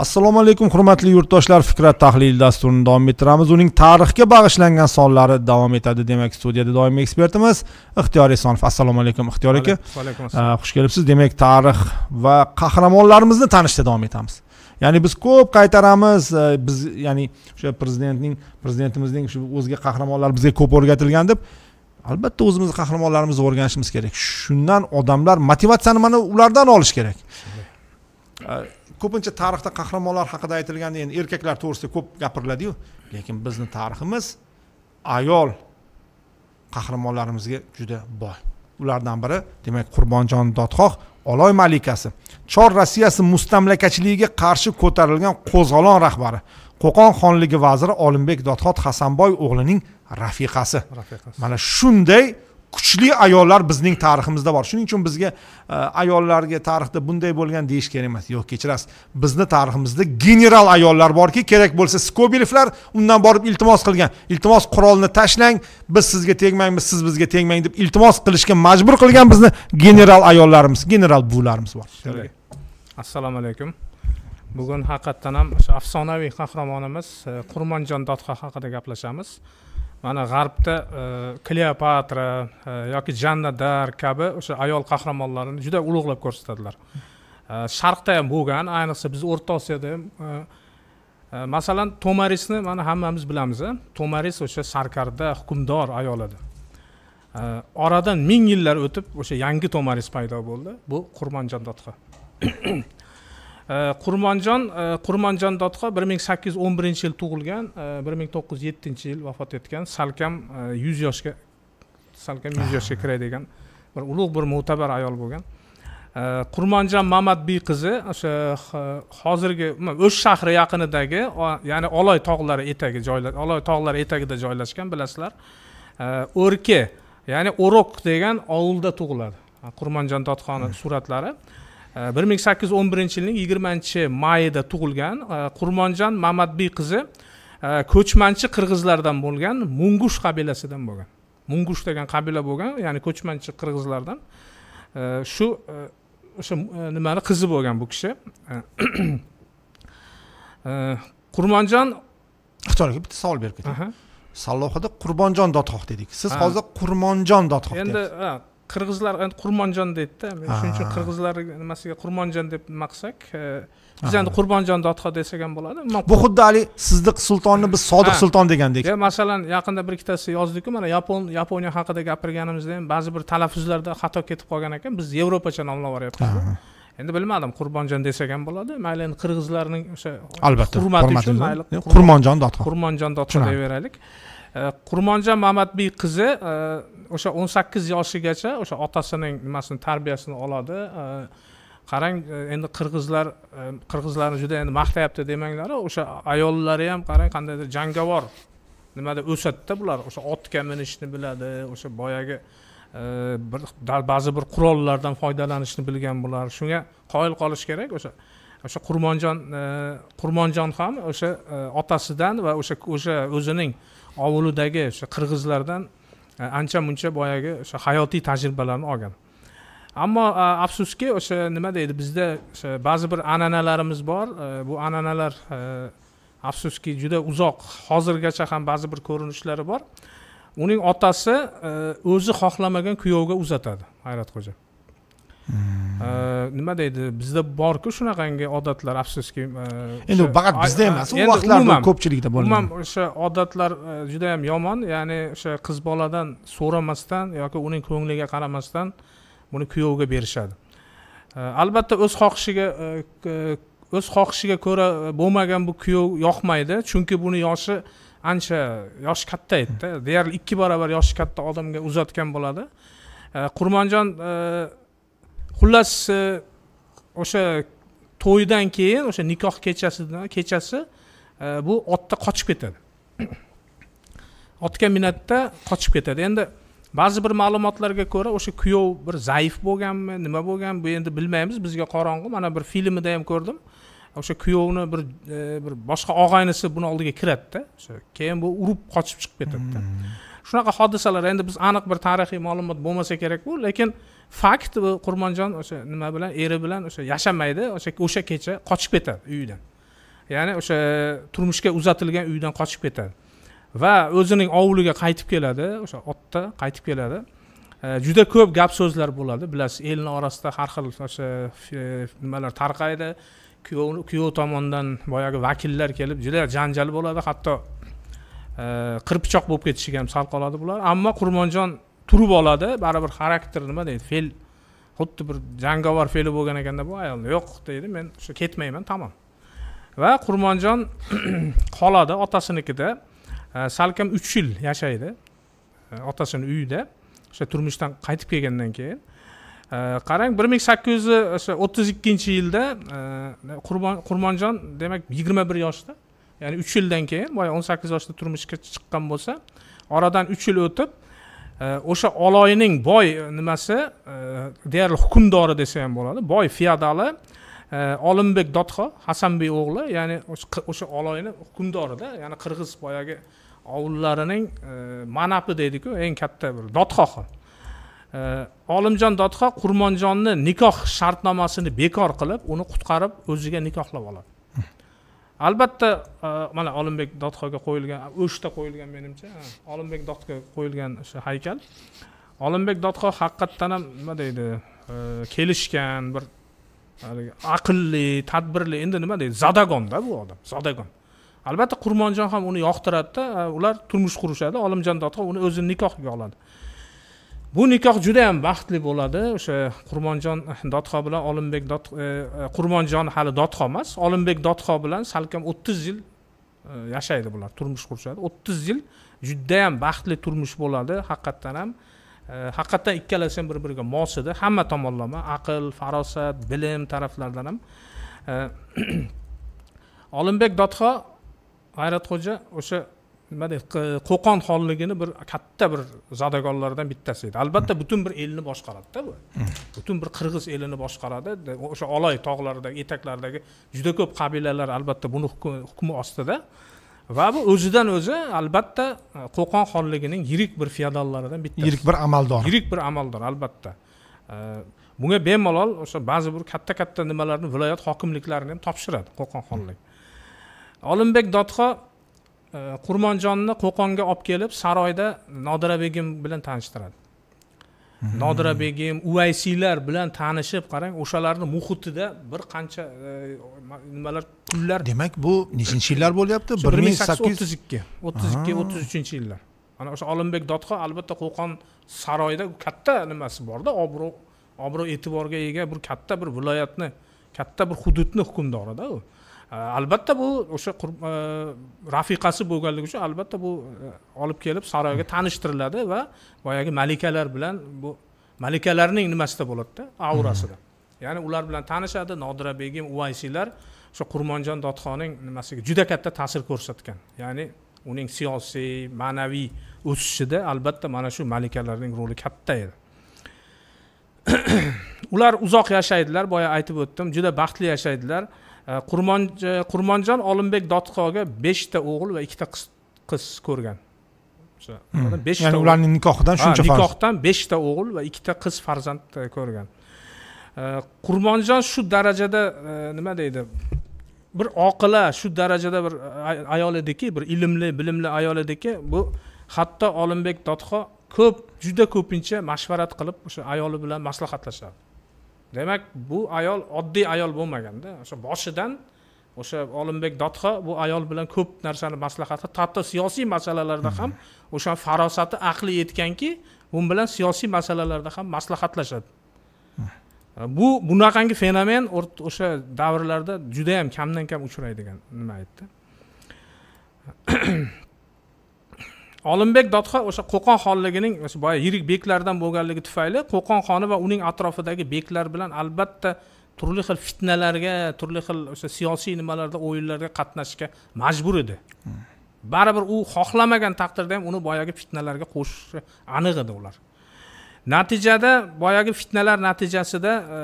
Assalomu alaykum hurmatli yurtdoshlar, Fikrat tahlili dasturini davom ettiramiz. Uning tarixga bag'ishlangan sonlari davom etadi. Demak, studiyada doimiy ekspertimiz Ixtiyor Esonov. Assalomu alaykum Ixtiyor aka. Xush kelibsiz. Demak, tarix va qahramonlarimizni tanishda davom etamiz. ya'ni biz ko'p qaytaramiz biz ya'ni o'sha prezidentning prezidentimizning shu o'zga qahramonlar bizga ko'p o'rgatilgan deb albatta o'zimizni qahramonlarimizni o'rganishimiz kerak shundan odamlar motivatsiyani mana ulardan olish kerak ko'pincha tarixda qahramonlar haqida aytilganda endi erkaklar to'g'risida ko'p gapiriladiyu lekin bizni tariximiz ayol qahramonlarimizga juda boy ulardan biri demak qurbonjon dodxoh oloy malikasi chor rossiyasi mustamlakachiligiga qarshi ko'tarilgan qo'zg'olon rahbari qo'qon xonligi vaziri olimbek dodxod hasanboy o'g'lining rafiqasi mana shunday kuchli ayollar bizning tariximizda bor shuning uchun bizga e, ayollarga tarixda bunday bo'lgan deyish kerak emas yo'q kechirasiz bizni tariximizda general ayollar borki kerak bo'lsa skobelevlar undan borib iltimos qilgan iltimos qurolni tashlang biz sizga tegmaymiz siz bizga tegmang deb iltimos qilishga majbur qilgan bizni general ayollarimiz general buvilarimiz bor assalomu alaykum bugun haqiqatdan ham o'sha afsonaviy qahramonimiz e, qurmonjon dodxo haqida gaplashamiz mana g'arbda e, kleopatra e, yoki janna dar kabi o'sha ayol qahramonlarini juda ulug'lab ko'rsatadilar sharqda ham bo'lgan ayniqsa biz o'rta osiyoda ham masalan tomarisni mana hammamiz bilamiz tomaris o'sha sarkarda hukmdor ayol edi oradan ming yillar o'tib o'sha yangi tomaris paydo bo'ldi bu qurmonjon dodxo qurmonjon qurmonjon dodxo bir ming sakkiz yuz o'n birinchi yil tug'ilgan э, bir ming to'qqiz yuz yettinchi yil vafot etgan salkam э, yuz yoshga salkam yuz yoshga kiradigan bir ulug' bir mo'tabar ayol bo'lgan qurmonjon mamadbiy qizi o'sha hozirgi o'sh shahri yaqinidagi ya'ni oloy tog'lari etagi joylar oloy tog'lari etagida joylashgan bilasizlar э, o'rke ya'ni o'roq degan ovulda tug'iladi qurmonjon dodxoni suratlari bir ming sakkiz yuz o'n birinchi yilning yigirmanchi mayida tug'ilgan e, qurmonjon mamadbiy qizi e, ko'chmanchi qirg'izlardan bo'lgan mungush qabilasidan bo'lgan mungush degan qabila bo'lgan ya'ni ko'chmanchi qirg'izlardan e, shu o'sha nimani qizi bo'lgan bu kishi qurmonjon xitoy bitta savol berib ketay sallohida qurbonjon dodxoh dedik siz hozir qurmonjon dodxoh endi qirg'izlar endi qurmonjon deydida shuning uchun qirg'izlar nimasiga qurmonjon deb nima qilsak e, biz endi qurbonjon dodxo desak ham bo'ladi bu xuddi haligi sizdiq sultonni biz sodiq sulton degandek masalan yaqinda bir ikkitasi yozdiku mana yapon yaponiya haqida gapirganimizda ham ba'zi bir talaffuzlarda xato ketib qolgan ekan biz yevropacha nomlab yuboryapmiz endi bilmadim qurbonjon desak ham bo'ladi mayli endi qirg'izlarning o'sha albatta hurmati uchun mayli qurmonjon dodxo qurmonjon dodxo deyaveraylik e, qurmonjon mamatbiy qizi e, o'sha o'n sakkiz yoshigacha o'sha otasining nimasini tarbiyasini oladi qarang e, endi qirg'izlar e, qirg'izlarni juda endi maqtayapti demanglaru o'sha ayollari ham qarang qandaydir jangovar nimada o'sadida bular o'sha otga minishni biladi o'sha boyagi e, bir ba'zi bir qurollardan foydalanishni bilgan bular shunga qoyil qolish kerak o'sha o'sha qurmonjon qurmonjon ham o'sha otasidan va o'sha o'sha o'zining ovulidagi o'sha qirg'izlardan Э, ancha muncha boyagi o'sha hayotiy tajribalarni olgan ammo e, afsuski o'sha nima deydi bizda o'sha ba'zi bir an'analarimiz bor e, bu an'analar e, afsuski juda uzoq hozirgacha ham ba'zi bir ko'rinishlari bor uning otasi o'zi xohlamagan kuyovga uzatadi hayratxo'ja Э, nima deydi bizda borku shunaqangi odatlar afsuski e, endi faqat bizda emas u vaqtlarda ko'pchilikda bo'lgan umuman o'sha odatlar e, juda yam yomon ya'ni o'sha qiz boladan so'ramasdan yoki uning ko'ngliga qaramasdan buni kuyovga berishadi e, albatta o'z xohishiga o'z xohishiga ko'ra bo'lmagan bu kuyov yoqmaydi chunki buni yoshi ancha yoshi katta edida deyarli ikki barobar yoshi katta odamga uzatgan bo'ladi qurmonjon xullas e, o'sha to'ydan keyin o'sha nikoh kechasidan kechasi e, bu otda qochib ketadi otga minadida qochib ketadi endi ba'zi bir ma'lumotlarga ko'ra o'sha kuyov bir zaif bo'lganmi nima bo'lgan bu endi bilmaymiz bizga qorong'u mana bir filmida ham ko'rdim o'sha kuyovni bir e, bir boshqa og'aynisi buni oldiga kiradida keyin bu urib qochib chiqib ketadida hmm. shunaqa hodisalar endi biz aniq bir tarixiy ma'lumot bo'lmasa kerak bu lekin fakt bu qurbonjon o'sha nima bilan eri bilan o'sha yashamaydi o'sha o'sha kecha qochib ketadi uyidan ya'ni o'sha turmushga uzatilgan uydan qochib ketadi va o'zining ovuliga qaytib keladi o'sha otda qaytib keladi e, juda ko'p gap so'zlar bo'ladi bilasiz elni orasida har xil o'sha e, nimalar tarqaydi kuyov kuyov tomondan boyagi vakillar kelib juda janjal bo'ladi hatto e, qirpichoq bo'lib ketishiga ham sal qoladi bular ammo qurmonjon turib oladi baribir xarakter nima deydi fe'l xuddi bir jangovar fe'li bo'lgan ekanda bu ayolni yo'q deydi men o'sha ketmayman tamom va qurmonjon qoladi otasinikida salkam uch yil yashaydi otasini uyida o'sha turmushdan qaytib kelgandan keyin qarang bir ming sakkiz yuz o'sha o'ttiz ikkinchi yilda qurbon qurbonjon demak yigirma bir yoshda ya'ni uch yildan keyin boya o'n sakkiz yoshda turmushga chiqqan bo'lsa oradan uch yil o'tib o'sha oloyning boy e, nimasi deyarli hukmdori desa ham bo'ladi boy feodali e, olimbek dodxo hasanbek o'g'li ya'ni o'sha oloyni hukmdorida ya'ni qirg'iz boyagi ovullarining e, manapi deydiku eng katta bir dodxohi olimjon dodxo qurmonjonni nikoh shartnomasini bekor qilib uni qutqarib o'ziga nikohlab oladi albatta e, mana olimbek dodxoga qo'yilgan o'shda qo'yilgan menimcha olimbek dotxoga qo'yilgan o'sha haykal olimbek dodxo haqiqatdan ham nima deydi e, kelishgan bir haligi aqlli tadbirli endi nima deydi zadagonda bu odam zadagon albatta qurmonjon ham uni yoqtiradida e, ular turmush qurishadi olimjon dodxo uni o'zini nikohiga oladi bu nikoh juda yam baxtli bo'ladi o'sha qurmonjon dotxo bilan olimbek dot e, e, qurbonjon hali dotxo emas olimbek dotxo bilan salkam o'ttiz yil e, yashaydi bular turmush qurishadi o'ttiz yil judayam baxtli turmush bo'ladi haqiqatdan ham haqiqatdan ikkalasi ham bir biriga mos edi hamma tomonlama aql farosat bilim taraflaridan ham olimbek dotxo g'ayratxo'ja o'sha nima deydi qo'qon xonligini bir katta bir zodagonlardan bittasi edi albatta butun bir elni boshqaradida bu butun bir qirg'iz elini boshqaradi o'sha oloy tog'laridagi etaklaridagi juda ko'p qabilalar albatta buni hukmi ostida va bu o'zidan o'zi albatta qo'qon xonligining yirik bir feodallaridan bittasi yirik bir amaldor yirik bir amaldor albatta bunga bemalol o'sha ba'zi bir katta katta nimalarni viloyat hokimliklarini ham topshiradi qo'qon xonligi olimbek dodxo Э, qurmonjonni qo'qonga olib kelib saroyda nodira begim bilan tanishtiradi hmm. nodira begim uvaysiylar bilan tanishib qarang o'shalarni muhitida bir qancha e, nimalar kunlar demak bu nechinchi yillar bo'lyapti bir ming sakkiz yuz o'ttiz ikki o'ttiz ikki o'ttiz uchinchi yillar ana o'sha olimbek dodxo albatta qo'qon saroyida katta nimasi borda obro' obro' e'tiborga ega bir katta bir viloyatni katta bir hududni hukmdorida u albatta bu o'sha e, rafiqasi bo'lganligi uchun albatta bu e, olib kelib saroyga tanishtiriladi va boyagi malikalar bilan bu malikalarning nimasida bo'ladida aurasida ya'ni ular bilan tanishadi nodira begim uvaysiylar o'sha qurmonjon dodxonning nimasiga juda katta ta'sir ko'rsatgan ya'ni uning siyosiy ma'naviy o'sishida albatta mana shu malikalarning roli katta edi ular uzoq yashaydilar boya aytib o'tdim juda baxtli yashaydilar qurmon qurmonjon olimbek dotqoga beshta o'g'il va ikkita qiz ko'rgan beshta ya'ni ularning nikohidan shuncha nikohdan beshta o'g'il va ikkita qiz farzand э, ko'rgan qurmonjon э, shu darajada э, nima deydi bir oqila shu darajada bir ayol ediki bir ilmli bilimli ayol ediki bu hatto olimbek dotqo ko'p juda ko'pincha mashvarat qilib o'sha ayoli bilan maslahatlashadi demak bu ayol oddiy ayol bo'lmaganda o'sha boshidan o'sha olimbek dodxo bu ayol bilan ko'p narsani maslahat hatto siyosiy masalalarda ham hmm. o'sha farosati aqli yetganki u bilan siyosiy masalalarda ham maslahatlashadi hmm. bu bunaqangi fenomen o'sha davrlarda judayam kamdan kam uchraydigan nima aytdi olimbek dodxo o'sha qo'qon xonligining o'sha boya yirik beklardan bo'lganligi tufayli qo'qon xoni va uning atrofidagi beklar bilan albatta turli xil fitnalarga turli xil o'sha siyosiy nimalarda o'yinlarga qatnashishga majbur edi baribir u xohlamagan taqdirda ham uni boyagi fitnalarga qo'shishi aniq edi ular natijada boyagi fitnalar natijasida e,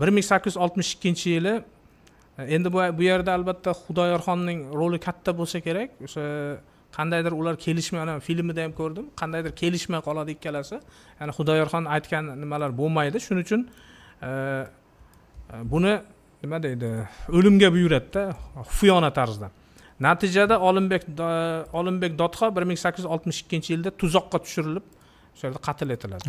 bir ming sakkiz yuz oltmish ikkinchi yili e, endi bu yerda albatta xudoyorxonning roli katta bo'lsa kerak o'sha qandaydir ular kelishmay ana filmida ham ko'rdim qandaydir kelishmay qoladi ikkalasi ya'ni xudoyorxon aytgan nimalar bo'lmaydi shuning uchun e, buni nima deydi o'limga buyuradida xufiyona tarzda natijada olimbek e, olimbek dodxo bir ming sakkiz yuz oltmish ikkinchi yilda tuzoqqa tushirilib o'sha yerda qatl etiladi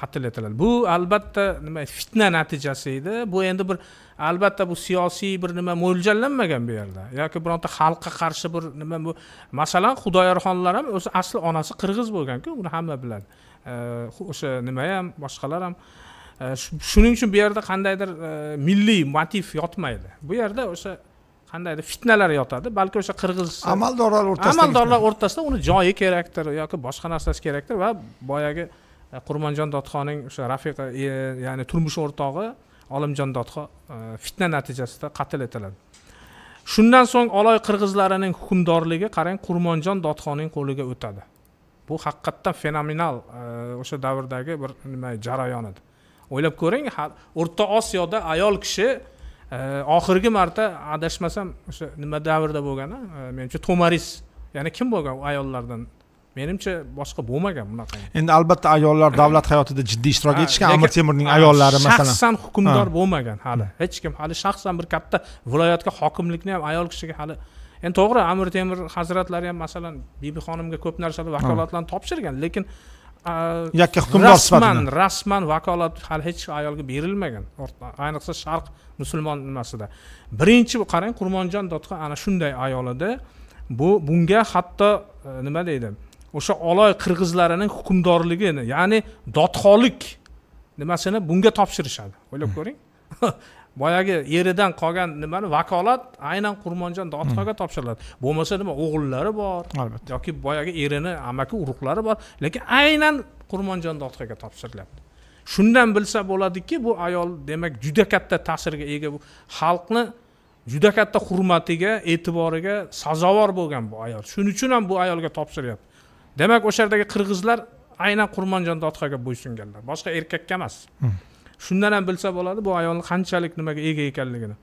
qatl etiladi bu albatta nima fitna natijasi edi bu endi bir albatta bu siyosiy bir nima mo'ljallanmagan bu yerda yoki bironta xalqqa qarshi bir nima bu masalan xudoyorxonlar ham o'zi asli onasi qirg'iz bo'lganku uni hamma biladi o'sha nima ham boshqalar ham shuning uchun bu yerda qandaydir e, milliy motiv yotmaydi bu yerda o'sha qandaydir fitnalar yotadi balki o'sha qirg'iz amaldorlar o'rtasida amaldorlar o'rtasida uni joyi kerakdir yoki boshqa narsasi kerakdir va boyagi qurmonjon dodxonning o'sha rafiqa e, ya'ni turmush o'rtog'i olimjon dodxon e, fitna natijasida qatl etiladi shundan so'ng oloy qirg'izlarining hukmdorligi qarang qurmonjon dodxonning qo'liga o'tadi bu haqiqatdan fenomenal e, o'sha davrdagi bir nima jarayon edi o'ylab ko'ring o'rta osiyoda ayol kishi oxirgi marta adashmasam o'sha nima davrda bo'lgan menimcha tomaris ya'ni kim bo'lgan u ayollardan menimcha boshqa bo'lmagan bunaqa endi albatta ayollar davlat hayotida jiddiy ishtirok etishgan amir temurning ayollari masalan shaxsan hukmdor bo'lmagan hali hech kim hali shaxsan bir katta viloyatga hokimlikni ham ayol kishiga hali endi to'g'ri amir temur hazratlari ham masalan bibi xonimga ko'p narsalar vakolatlarni topshirgan lekin yakka hukmdor rasman rasman vakolat hali hech ayolga berilmagan ayniqsa sharq musulmon nimasida birinchi qarang qurmonjon dodxon ana shunday ayolida bu bunga hatto e, nima deydi o'sha oloy qirg'izlarining hukmdorligini ya'ni dodxonlik nimasini bunga topshirishadi o'ylab ko'ring boyagi eridan qolgan nimani vakolat aynan qurmonjon dodxonga hmm. topshiriladi bo'lmasa nima o'g'illari bor albatta yoki boyagi erini amaki urug'lari bor lekin aynan qurmonjon dodxonga topshirilyapti shundan bilsa bo'ladiki bu ayol demak juda katta ta'sirga ega bu xalqni juda katta hurmatiga e'tiboriga sazovor bo'lgan bu ayol shuning uchun ham bu ayolga topshiryapti demak o'sha yerdagi qirg'izlar aynan qurmonjon dodxoga bo'ysunganlar boshqa erkakka emas shundan ham bilsa bo'ladi bu ayolni qanchalik nimaga ega ekanligini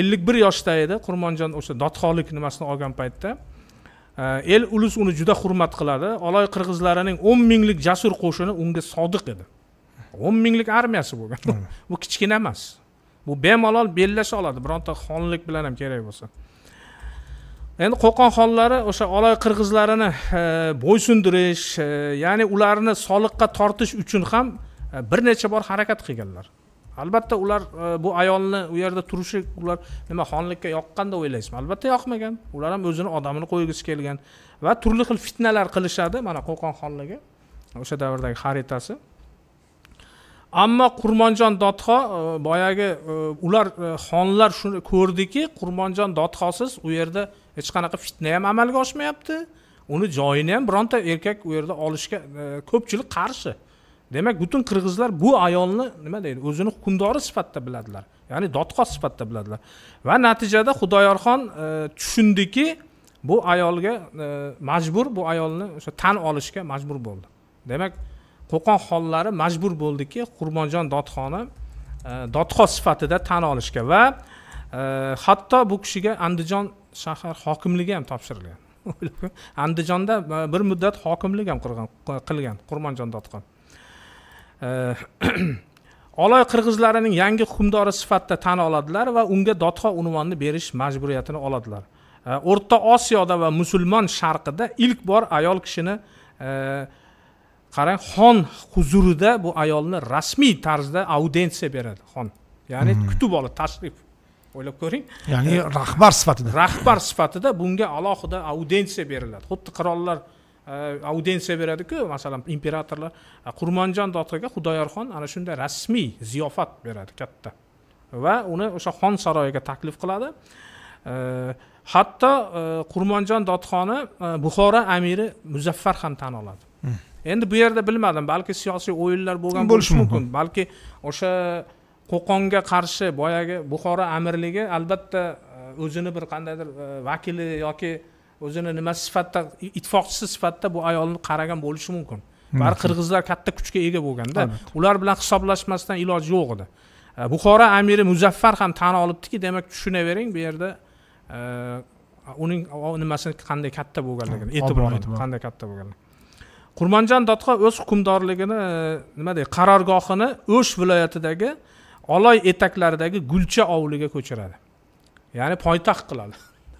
ellik bir yoshda edi qurmonjon o'sha dodxolik nimasini olgan paytda el ulus uni juda hurmat qiladi oloy qirg'izlarining o'n minglik jasur qo'shini unga sodiq edi o'n minglik armiyasi bo'lgan bu kichkina emas bu bemalol bellasha oladi bironta xonlik bilan ham kerak bo'lsa endi qo'qon xonlari o'sha oloy qirg'izlarini e, bo'ysundirish e, ya'ni ularni soliqqa tortish uchun ham e, bir necha bor harakat qilganlar albatta ular bu ayolni u yerda turishi ular nima xonlikka yoqqan deb o'ylaysizmi albatta yoqmagan ular ham o'zini odamini qo'ygisi kelgan va turli xil fitnalar qilishadi mana qo'qon xonligi o'sha davrdagi xaritasi ammo qurmonjon dodxo boyagi ular xonlar shuni ko'rdiki qurmonjon dodxosiz u yerda hech qanaqa fitna ham amalga oshmayapti uni joyini ham bironta erkak u yerda olishga e, ko'pchilik qarshi demak butun qirg'izlar bu ayolni nima deydi o'zini hukmdori sifatida biladilar ya'ni dodxoh sifatida biladilar va natijada xudoyorxon e, tushundiki bu ayolga e, majbur bu ayolni o'sha tan olishga majbur bo'ldi demak qo'qon xonlari majbur bo'ldiki qurbonjon dodxoni dodxoh sifatida tan olishga va hatto bu kishiga andijon shahar hokimligi ham topshirilgan andijonda e, bir muddat hokimlik ham qurgan qilgan qo'rmonjon dotqon e, oloy qirg'izlarining yangi hukmdori sifatida tan oladilar va unga dotxo unvonini berish majburiyatini oladilar e, o'rta osiyoda va musulmon sharqida ilk bor ayol kishini qarang xon huzurida bu ayolni rasmiy tarzda audensiya beradi xon ya'ni hmm. kutib oladi tashrif o'ylab ko'ring ya'ni eh, rahbar sifatida rahbar sifatida bunga alohida audensiya beriladi xuddi qirollar eh, audensiya beradiku masalan imperatorlar eh, qurmonjon dotaga xudoyorxon ana shunday rasmiy ziyofat beradi katta va uni o'sha xon saroyiga taklif qiladi hatto qurmonjon dotxoni buxoro amiri muzaffar ham tan oladi hmm. endi bu yerda bilmadim balki siyosiy o'yinlar bo'lgan bo'lishi mumkin balki o'sha qo'qonga qarshi boyagi buxoro amirligi albatta e, o'zini bir qandaydir e, vakili yoki o'zini nima sifatida ittifoqchisi sifatida bu ayolni qaragan bo'lishi mumkin bari qirg'izlar katta kuchga ega bo'lganda ular bilan hisoblashmasdan iloji yo'q edi e, buxoro amiri muzaffar ham tan olibdiki demak tushunavering bu yerda uning nimasi qanday katta bo'lganligini e'tibori qanday katta bo'lganligini qurmonjon dodxo o'z hukmdorligini nima deydi qarorgohini o'sh viloyatidagi oloy etaklaridagi gulcha ovuliga ko'chiradi ya'ni poytaxt qiladi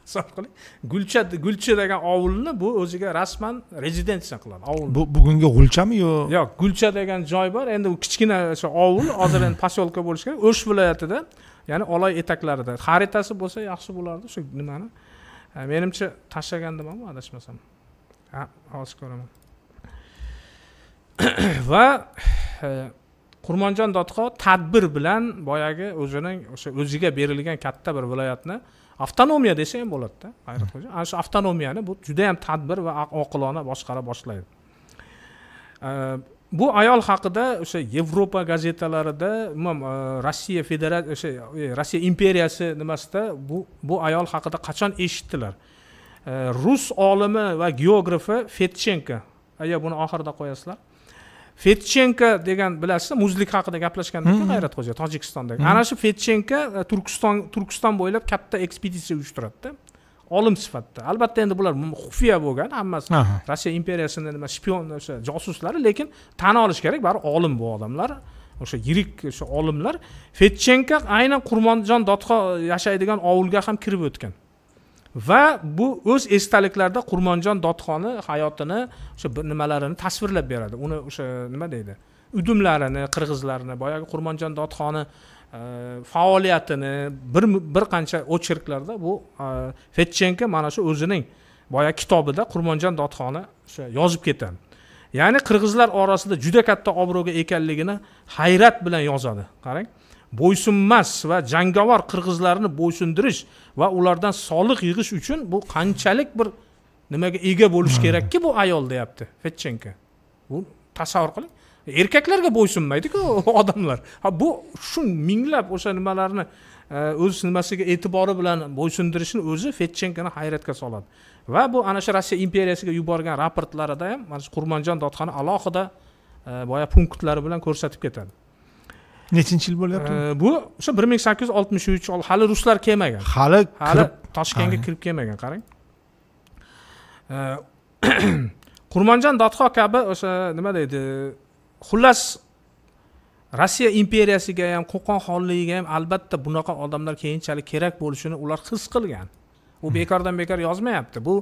hisob qiling gulcha gulcha degan ovulni bu o'ziga rasman rezidensiya qiladi ovul bu bugungi g'ulchami yo yo'q gulcha degan joy bor endi u kichkina o'sha ovul hozir endi поселка bo'lishi kerak o'sh viloyatida ya'ni oloy etaklarida xaritasi bo'lsa yaxshi bo'lardi o'sha nimani menimcha tashlagandimanmi adashmasam ha hozir ko'raman va e, qurmonjon dodxo tadbir bilan boyagi o'zining o'sha o'ziga berilgan katta bir viloyatni avtonomiya desa ham bo'ladida bayroqxo'ja ana shu avtonomiyani bu juda yam tadbir va oqilona boshqara boshlaydi bu ayol haqida o'sha yevropa gazetalarida umuman rossiya federatsiya o'sha e, rossiya imperiyasi nimasida bu bu ayol haqida qachon eshitdilar rus olimi va geografi fetchenko aya buni oxirida qo'yasizlar fetchenko degan bilasiz muzlik haqida gaplashgandik hmm. g'ayrat xo'ja tojikistondagi hmm. ana shu fetchenko e, turkiston turkiston bo'ylab katta ekspeditsiya uyushtiradida olim sifatida albatta endi bular xufiya bo'lgan hammasi rossiya imperiyasini nima shpion o'sha josuslari lekin tan olish kerak baribir olim bu odamlar o'sha yirik o'sha olimlar fetchenko aynan qurmonjon dodxo e, yashaydigan ovulga ham kirib o'tgan va bu o'z esdaliklarida qurmonjon dotxoni hayotini o'sha nimalarini tasvirlab beradi uni o'sha nima deydi udumlarini qirg'izlarini boyagi qurmonjon dodxoni e, faoliyatini bir bir qancha ocherklarda bu e, fetchenko mana shu o'zining boyagi kitobida qurmonjon dodxoni o'sha yozib ketadi ya'ni qirg'izlar orasida juda katta obro'ga ekanligini hayrat bilan yozadi qarang bo'ysunmas va jangovar qirg'izlarni bo'ysundirish va ulardan soliq yig'ish uchun bu qanchalik bir nimaga ega bo'lishi kerakki bu ayol deyapti fedchenko bu tasavvur qiling erkaklarga bo'ysunmaydiku odamlar ha bu shu minglab o'sha nimalarni e, o'z nimasiga e'tibori bilan bo'ysundirishni o'zi fedchenkoni hayratga soladi va bu ana shu rossiya imperiyasiga yuborgan raportlarida ham mana shu qurmonjon dodxoni alohida e, boya punktlari bilan ko'rsatib ketadi nechinchi yil bo'lyapti bu o'sha bir ming sakkiz yuz oltmish uch hali ruslar kelmagan hali hali toshkentga kirib kelmagan qarang qurmonjon dodxo kabi o'sha nima deydi xullas rossiya imperiyasiga ham qo'qon xonligiga ham albatta bunaqa odamlar keyinchalik kerak bo'lishini ular his qilgan u hmm. bekordan bekor yozmayapti bu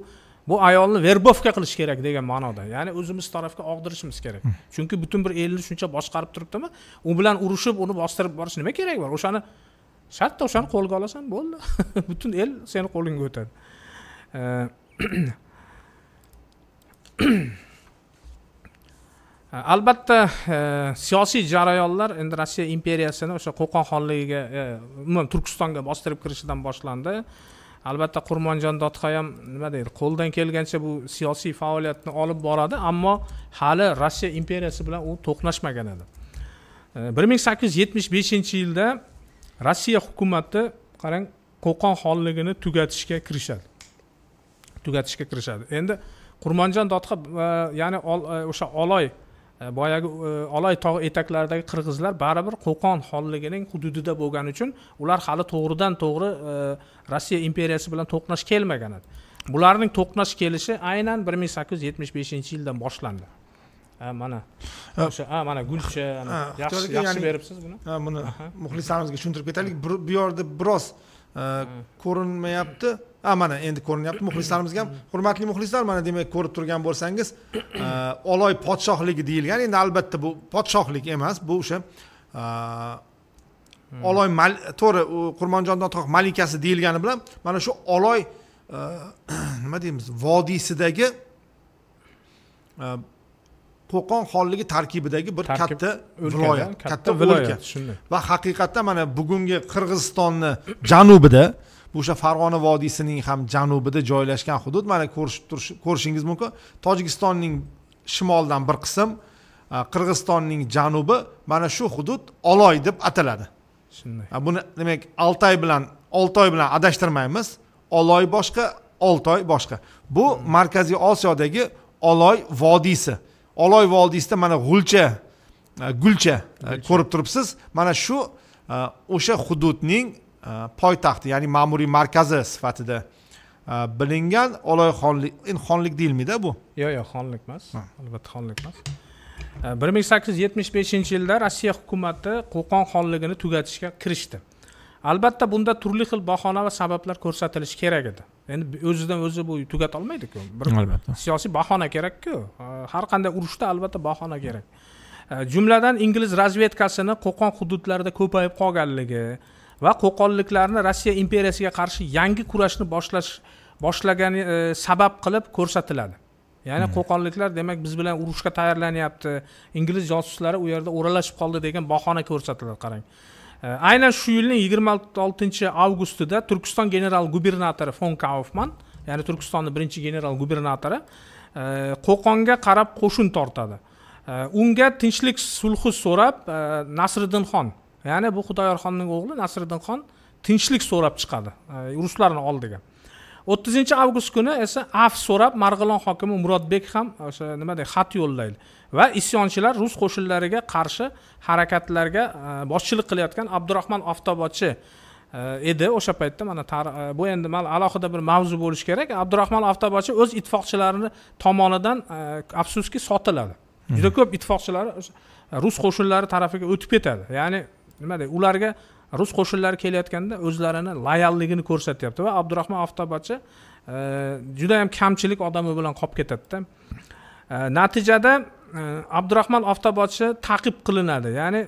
bu ayolni verbovka qilish kerak degan ma'noda ya'ni o'zimiz tarafga og'dirishimiz kerak hmm. chunki butun bir elni shuncha boshqarib turibdimi u bilan urushib uni bostirib borish nima keragi bor o'shani shartta o'shani qo'lga olasan bo'ldi butun el seni qo'lingga o'tadi albatta e, siyosiy jarayonlar endi rossiya imperiyasini o'sha qo'qon xonligiga e, umuman turkistonga bostirib kirishidan boshlandi albatta qurbonjon ham nima deydi qo'ldan kelgancha bu siyosiy faoliyatni olib boradi ammo hali rossiya imperiyasi bilan u to'qnashmagan edi bir ming sakkiz yuz yetmish beshinchi yilda rossiya hukumati qarang qo'qon xonligini tugatishga kirishadi tugatishga kirishadi endi qurmonjon dodxo ya'ni e, o'sha oloy E, boyagi e, oloy tog' etaklaridagi qirg'izlar baribir qo'qon xonligining hududida bo'lgani uchun ular hali to'g'ridan to'g'ri e, rossiya imperiyasi bilan to'qnash kelmagan edi bularning to'qnash kelishi aynan bir ming sakkiz yuz yetmish beshinchi yildan boshlandi mana o'sha mana gulcha yaxshi yaxshi beribsiz buni ha buni muxlislarimizga tushuntirib ketaylik bu yerda biroz ko'rinmayapti ha mana endi ko'rinyapti muxlislarimizga ham hurmatli muxlislar mana demak ko'rib turgan bo'lsangiz e, oloy podshohligi deyilgan endi albatta bu podshohlik emas bu o'sha e, oloy to'g'ri qurbonjon dodxon malikasi deyilgani bilan mana shu oloy e, nima deymiz vodiysidagi qo'qon xonligi tarkibidagi bir katta viloyat katta o'lka va haqiqatda mana bugungi qirg'izistonni janubida o'sha farg'ona vodiysining ham janubida joylashgan hudud mana ko'rishib turish ko'rishingiz mumkin tojikistonning shimolidan bir qism e, qirg'izistonning janubi mana shu hudud oloy deb ataladi shunday buni demak oltoy bilan oltoy bilan adashtirmaymiz oloy boshqa oltoy boshqa bu hmm. markaziy osiyodagi oloy vodiysi oloy vodiysida mana g'ulcha e, e, gulcha ko'rib turibsiz mana shu o'sha hududning Э, poytaxti ya'ni ma'muriy markazi sifatida э, bilingan oloy xonlik xonlik deyilmaydi bu yo'q yo'q xonlik emas albatta xonlik emas э, bir ming sakkiz yuz yetmish beshinchi yilda rossiya hukumati qo'qon xonligini tugatishga kirishdi albatta bunda turli xil bahona va sabablar ko'rsatilishi kerak edi endi o'zidan o'zi bu tugata olmaydiku bir albatta siyosiy bahona kerakku har qanday urushda albatta bahona kerak jumladan ingliz razvedkasini qo'qon hududlarida ko'payib qolganligi va qo'qonliklarni rossiya imperiyasiga qarshi yangi kurashni boshlash boshlagani e, sabab qilib ko'rsatiladi ya'ni hmm. qo'qonliklar demak biz bilan urushga tayyorlanyapti ingliz josuslari u yerda o'ralashib qoldi degan bahona ko'rsatiladi qarang e, aynan shu yilning yigirma oltinchi avgustida turkiston general gubernatori fon kaufman ya'ni turkistonni birinchi general gubernatori e, qo'qonga qarab qo'shin tortadi e, unga tinchlik sulhi so'rab nasriddin xon ya'ni bu xudoyorxonning o'g'li nasriddin xon tinchlik so'rab chiqadi ruslarni oldiga o'ttizinchi avgust kuni esa af so'rab marg'ilon hokimi murodbek ham o'sha nima deydi xat yo'llaydi va isyonchilar rus qo'shinlariga qarshi harakatlarga e, boshchilik qilayotgan abdurahmon oftobochi e, edi o'sha paytda mana e, bu endi mal alohida bir mavzu bo'lishi kerak abdurahmon oftobochi o'z ittifoqchilarini tomonidan afsuski sotiladi juda ko'p ittifoqchilari rus qo'shinlari tarafiga o'tib ketadi ya'ni nima deydi ularga rus qo'shinlari kelayotganda o'zlarini loyalligini ko'rsatyapti va abdurahmon oftobachi e, judayam kamchilik odami bilan qolib ketadida e, natijada e, abdurahmon oftobachi taqib qilinadi ya'ni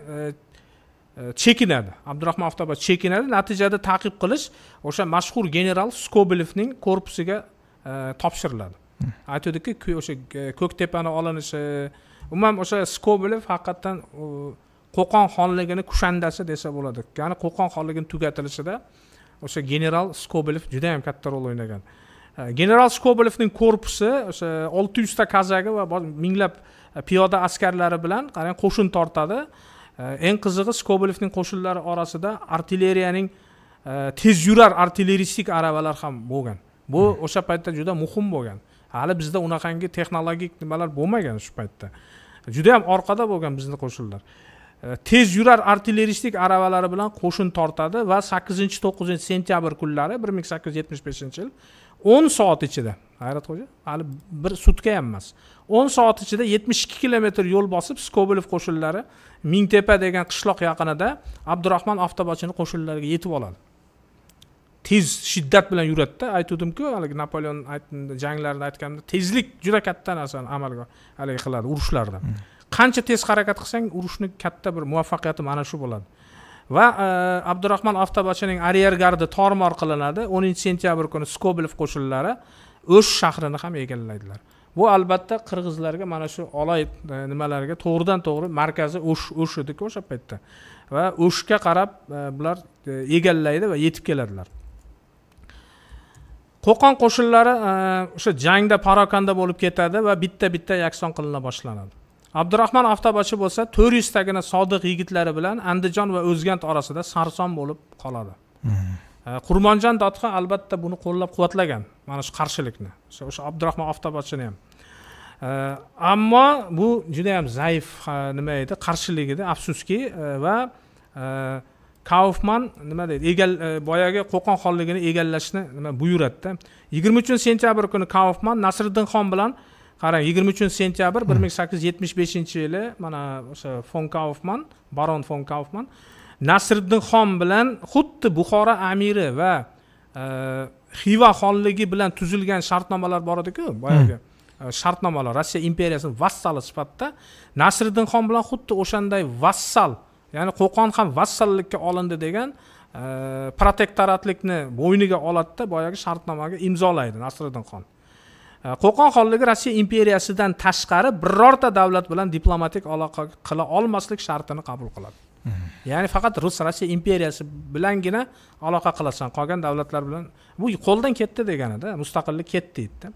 chekinadi abdurahmon oftobachi chekinadi natijada taqib qilish o'sha mashhur general skobelevning korpusiga topshiriladi aytuvdiki o'sha ko'ktepani olinishi umuman o'sha skobelev haqiqatdan qo'qon xonligini kushandasi desa bo'ladi ya'ni qo'qon xonligini tugatilishida o'sha general skobelev yam katta rol o'ynagan e, general skobelevning korpusi o'sha olti yuzta kazagi va minglab e, piyoda askarlari bilan qarang qo'shin tortadi e, eng qizig'i skobelevning qo'shinlari orasida artilleriyaning tez yurar artilleristik aravalar ham bo'lgan bu hmm. o'sha paytda juda muhim bo'lgan hali bizda unaqangi texnologik nimalar bo'lmagan shu paytda juda yam orqada bo'lgan bizni qo'shinlar Э, tez yurar artilleristik aravalari bilan qo'shin tortadi va sakkizinchi to'qqizinchi sentyabr kunlari bir ming sakkiz yuz yetmish beshinchi yil o'n soat ichida hayratxo'ja hali bir sutka ham emas o'n soat ichida yetmish ikki kilometr yo'l bosib skobelov qo'shinlari mingtepa degan qishloq yaqinida abdurahmon avtobachini qo'shinlariga yetib oladi tez shiddat bilan yuradida aytuvdimku haligi napoleon janglarida aytganimda tezlik juda katta narsani amalga haligi qiladi urushlarda hmm. qancha tez harakat qilsang urushni katta bir muvaffaqiyati mana shu bo'ladi va e, abdurahmon oftobachining aryergardi tormor qilinadi o'ninchi sentyabr kuni skoblev qo'shinlari o'sh shahrini ham egallaydilar bu albatta qirg'izlarga mana shu olay e, nimalarga to'g'ridan to'g'ri markazi o'sh o'sh ediku o'sha paytda va o'shga qarab e, bular egallaydi va yetib keladilar qo'qon qo'shinlari o'sha jangda parokanda bo'lib ketadi va bitta bitta yakson qilina boshlanadi abdurahmon avtobachi bo'lsa to'rt yuztagina sodiq yigitlari bilan andijon va o'zgant orasida sarson bo'lib qoladi mm-hmm. qurbonjon dodxon albatta buni qo'llab quvvatlagan mana shu qarshilikni o'sha abdurahmon oftobachini ham ammo bu judayam zaif nima edi qarshilik edi afsuski e, va e, kaufman nima deydi egal e, boyagi qo'qon xonligini egallashni nima buyuradida yigirma uchinchi sentyabr kuni kaufman nasriddin xon bilan qarang yigirma uchinchi sentyabr hmm. bir ming sakkiz yuz yetmish beshinchi yili mana o'sha fon kaufman baron fon kaufman nasriddin xon bilan xuddi buxoro amiri va e, xiva xonligi bilan tuzilgan shartnomalar bor ediku boyagi hmm. e, shartnomalar rossiya imperiyasini vassali sifatida nasriddin xon bilan xuddi o'shanday vassal ya'ni qo'qon ham vassallikka olindi degan e, protektoratlikni bo'yniga oladida boyagi shartnomaga imzolaydi nasriddin xon Э, qo'qon xonligi rossiya imperiyasidan tashqari birorta davlat bilan diplomatik aloqa qila olmaslik shartini qabul qiladi hmm. ya'ni faqat rus rossiya imperiyasi bilangina aloqa qilasan qolgan davlatlar bilan bu qo'ldan ketdi deganida mustaqillik ketdi deydida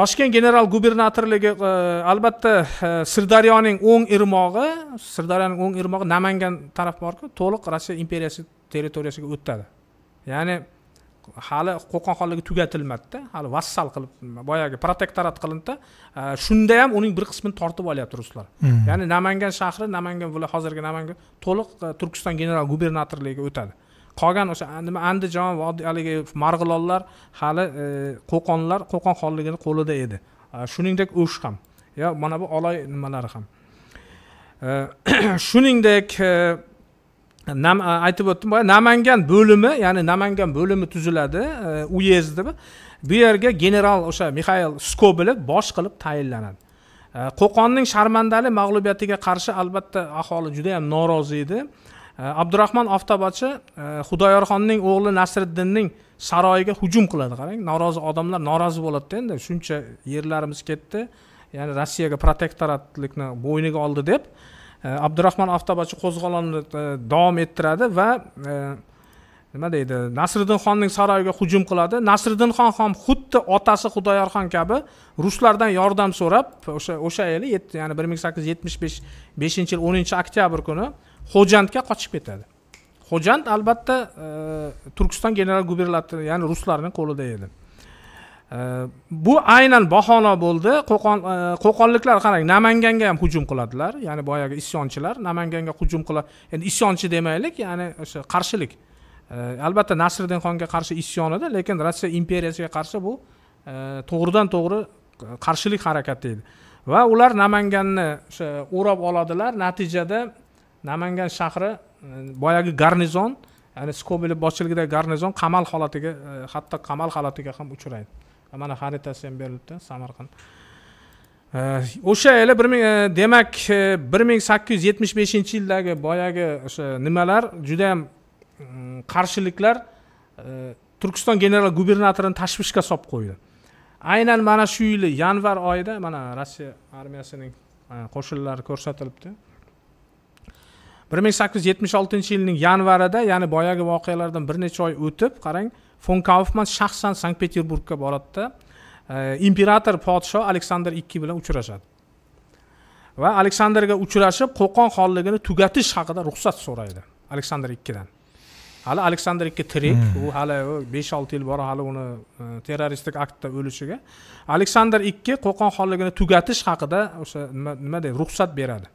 toshkent general gubernatorligi e, albatta e, sirdaryoning o'ng irmog'i sirdaryoning o'ng irmog'i namangan taraf borku to'liq rossiya imperiyasi territoriyasiga o'tadi ya'ni hali qo'qon xonligi tugatilmadida hali vassal qilib boyagi protektorat qilindida shunda ham uning bir qismini tortib olyapti ruslar hmm. ya'ni namangan shahri namangan viloyat hozirgi namangan to'liq e, turkiston general gubernatorligiga o'tadi qolgan o'sha nima andijon haligi marg'ilonlar hali e, qo'qonlar qo'qon xonligini qo'lida edi shuningdek o'sh ham yo mana bu oloy nimalari ham shuningdek e, nam aytib o'tdim boya namangan bo'limi ya'ni namangan bo'limi tuziladi e, uyezdi deb bu yerga general o'sha mixail skobelev bosh qilib tayinlanadi e, qo'qonning sharmandali mag'lubiyatiga qarshi albatta aholi juda yam norozi edi e, abdurahmon oftobachi xudoyorxonning o'g'li nasriddinning saroyiga hujum qiladi qarang norozi odamlar norozi bo'ladida endi shuncha yerlarimiz ketdi ya'ni rossiyaga protektoratlikni bo'yniga oldi deb E, abdurahmon aftobachi qo'zg'olonni e, davom ettiradi va e, nima deydi nasriddin xonning saroyiga hujum qiladi nasriddin xon ham xuddi otasi xudoyorxon kabi ruslardan yordam so'rab o'sha o'sha yili ya'ni bir ming sakkiz yuz yetmish besh beshinchi yil o'ninchi oktyabr kuni xo'jandga qochib ketadi xo'jand albatta turkiston general gubernatori ya'ni ruslarning qo'lida edi bu aynan bahona bo'ldi qo'qon e, qo'qonliklar qarang namanganga ham hujum qiladilar ya'ni boyagi isyonchilar namanganga hujum qila endi isyonchi demaylik ya'ni o'sha qarshilik albatta nasriddin xonga qarshi isyon edi lekin rossiya imperiyasiga qarshi bu e, to'g'ridan to'g'ri qarshilik harakati edi va ular namanganni o'sha o'rab oladilar natijada namangan shahri e, boyagi garnizon ya'ni skobelev boshchiligidagi garnizon qamal holatiga hatto qamal holatiga ham uchraydi mana xaritasi ham berilibdi samarqand o'sha yili bir ming e, demak e, bir ming sakkiz yuz yetmish beshinchi yildagi boyagi o'sha nimalar judayam mm, qarshiliklar e, turkiston general gubernatorini tashvishga solib qo'ydi aynan mana shu yili yanvar oyida mana rossiya armiyasining qo'shinlari ko'rsatilibdi bir ming sakkiz yuz yetmish oltinchi yilning yanvarida ya'ni boyagi voqealardan bir necha oy o'tib qarang fon kaufman shaxsan sankt peterburgga boradida imperator podshoh aleksandr ikki bilan uchrashadi va aleksandrga uchrashib qo'qon xonligini tugatish haqida ruxsat so'raydi aleksandr ikkidan hali aleksandr ikki tirik hmm. u hali besh olti yil bor hali uni e, terroristik aktda o'lishiga aleksandr ikki qo'qon xonligini tugatish haqida o'sha nima deydi ruxsat beradi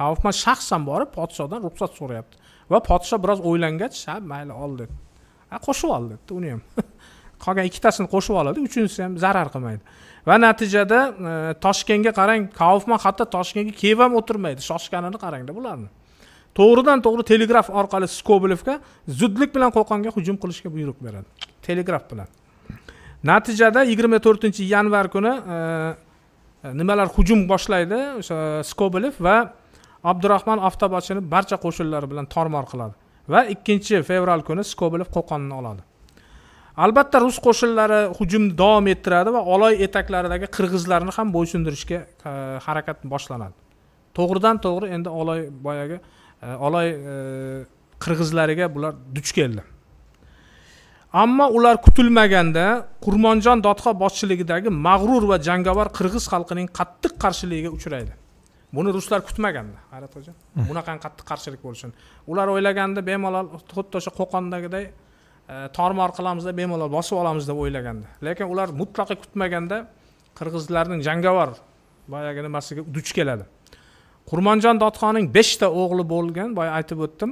kaufman shaxsan borib podshohdan ruxsat so'rayapti va podshoh biroz o'ylangach ha mayli ol dedi qo'shib ol debdi uni ham qolgan ikkitasini qo'shib oladi uchinchisi ham zarar qilmaydi va natijada e, toshkentga qarang kaufman hatto toshkentga kelib ham o'tirmaydi shoshganini qarangda bularni to'g'ridan to'g'ri telegraf orqali skobilevga zudlik bilan qo'qonga hujum qilishga buyruq beradi telegraf bilan natijada yigirma to'rtinchi yanvar kuni e, e, nimalar hujum boshlaydi o'sha skobilev va abdurahmon oftobochini barcha qo'shinlari bilan tormor qiladi va ikkinchi fevral kuni skobelev qo'qonni oladi albatta rus qo'shinlari hujumni davom ettiradi va oloy etaklaridagi qirg'izlarni ham bo'ysundirishga e, harakat boshlanadi to'g'ridan to'g'ri endi oloy boyagi e, oloy e, qirg'izlariga bular duch keldi ammo ular kutilmaganda qurmonjon dodxo boshchiligidagi mag'rur va jangovar qirg'iz xalqining qattiq qarshiligiga uchraydi buni ruslar kutmaganda hayrat hoja hmm. bunaqangi qattiq qarshilik bo'lishini ular o'ylaganda bemalol xuddi o'sha qo'qondagiday e, tormor qilamiz deb bemalol bosib olamiz deb o'ylaganda lekin ular mutlaqo kutmaganda qirg'izlarning jangovar boyagi nimasiga duch keladi qurmonjon dodxonning beshta o'g'li bo'lgan boya aytib o'tdim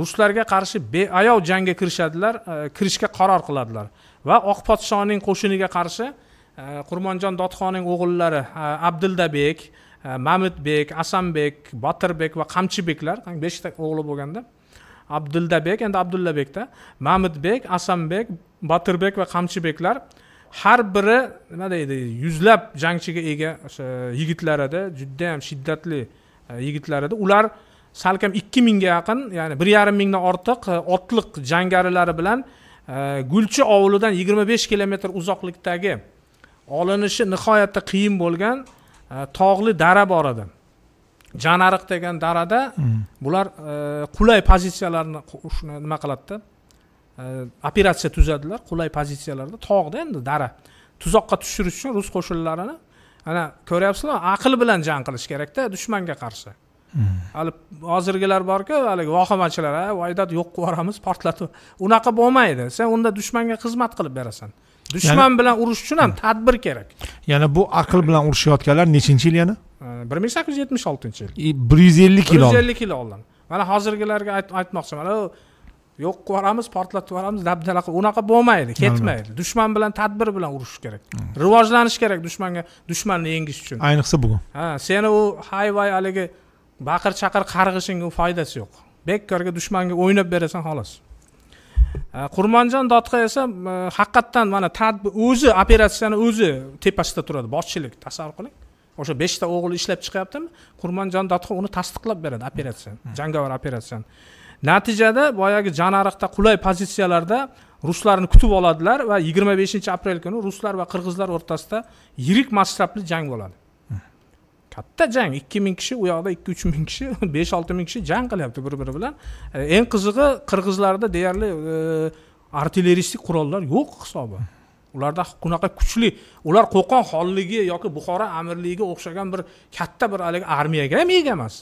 ruslarga qarshi beayov jangga kirishadilar e, kirishga qaror qiladilar va oq podshoning qo'shiniga qarshi e, qurmonjon dodxonning o'g'illari abdildabek bek mamutbek asanbek botirbek va qamchibeklar beshta o'g'li bo'lganda abdullabek endi abdullabekda mamutbek asanbek botirbek va qamchibeklar har biri nima deydi yuzlab jangchiga ega o'sha yigitlar edi judayam shiddatli yigitlar edi ular salkam ikki mingga yaqin ya'ni bir yarim mingdan ortiq otliq jangarilari bilan gulchi ovulidan yigirma besh kilometr uzoqlikdagi olinishi nihoyatda qiyin bo'lgan E, tog'li dara bor edi janariq degan darada hmm. bular e, qulay pozitsiyalarni shuni nima qiladida e, operatsiya tuzadilar qulay pozitsiyalarda tog'da endi dara tuzoqqa tushirish uchun rus qo'shinlarini ana ko'ryapsizlar aql bilan jang qilish kerakda dushmanga qarshi hmm. hali hozirgilar borku haligi vohimachilar voydat yo'q qilib yuboramiz portlatib unaqa bo'lmaydi sen unda dushmanga xizmat qilib berasan dushman bilan urush uchun ham tadbir kerak yana bu aql bilan urushayotganlar nechinchi yil yana bir ming sakkiz yuz yetmish oltinchi yil bir yuz ellik yil oldin bir yuz ellik yil oldin mana hozirgilarga aytmoqchiman yo'q qilib yuboramiz portlatib yuboramiz dabdala qilib unaqa bo'lmaydi ketmaydi dushman bilan tadbir bilan urush kerak rivojlanish kerak dushmanga dushmanni yengish uchun ayniqsa bugun ha seni u hayvay haligi baqir chaqir qarg'ishing u foydasi yo'q bekkorga dushmanga o'ynab berasan xolos qurmonjon э, dodxa esa э, haqiqatdan mana tadbir o'zi operatsiyani o'zi tepasida turadi boshchilik tasavvur qiling o'sha beshta o'g'il ishlab chiqyaptimi qurmonjon dodxa uni tasdiqlab beradi operatsiyani hmm. jangovar operatsiyani natijada boyagi janariqda qulay pozitsiyalarda ruslarni kutib oladilar va yigirma beshinchi aprel kuni ruslar va qirg'izlar o'rtasida yirik masshtabli jang bo'ladi katta jang ikki ming kishi u yoqda ikki uch ming kishi besh olti ming kishi jang qilyapti bir biri bilan e, eng qizig'i qirg'izlarda deyarli e, artilleristik qurollar yo'q hisobi ularda unaqa kuchli ular qo'qon xonligi yoki buxoro amirligiga o'xshagan bir katta bir haligi armiyaga ham ega emas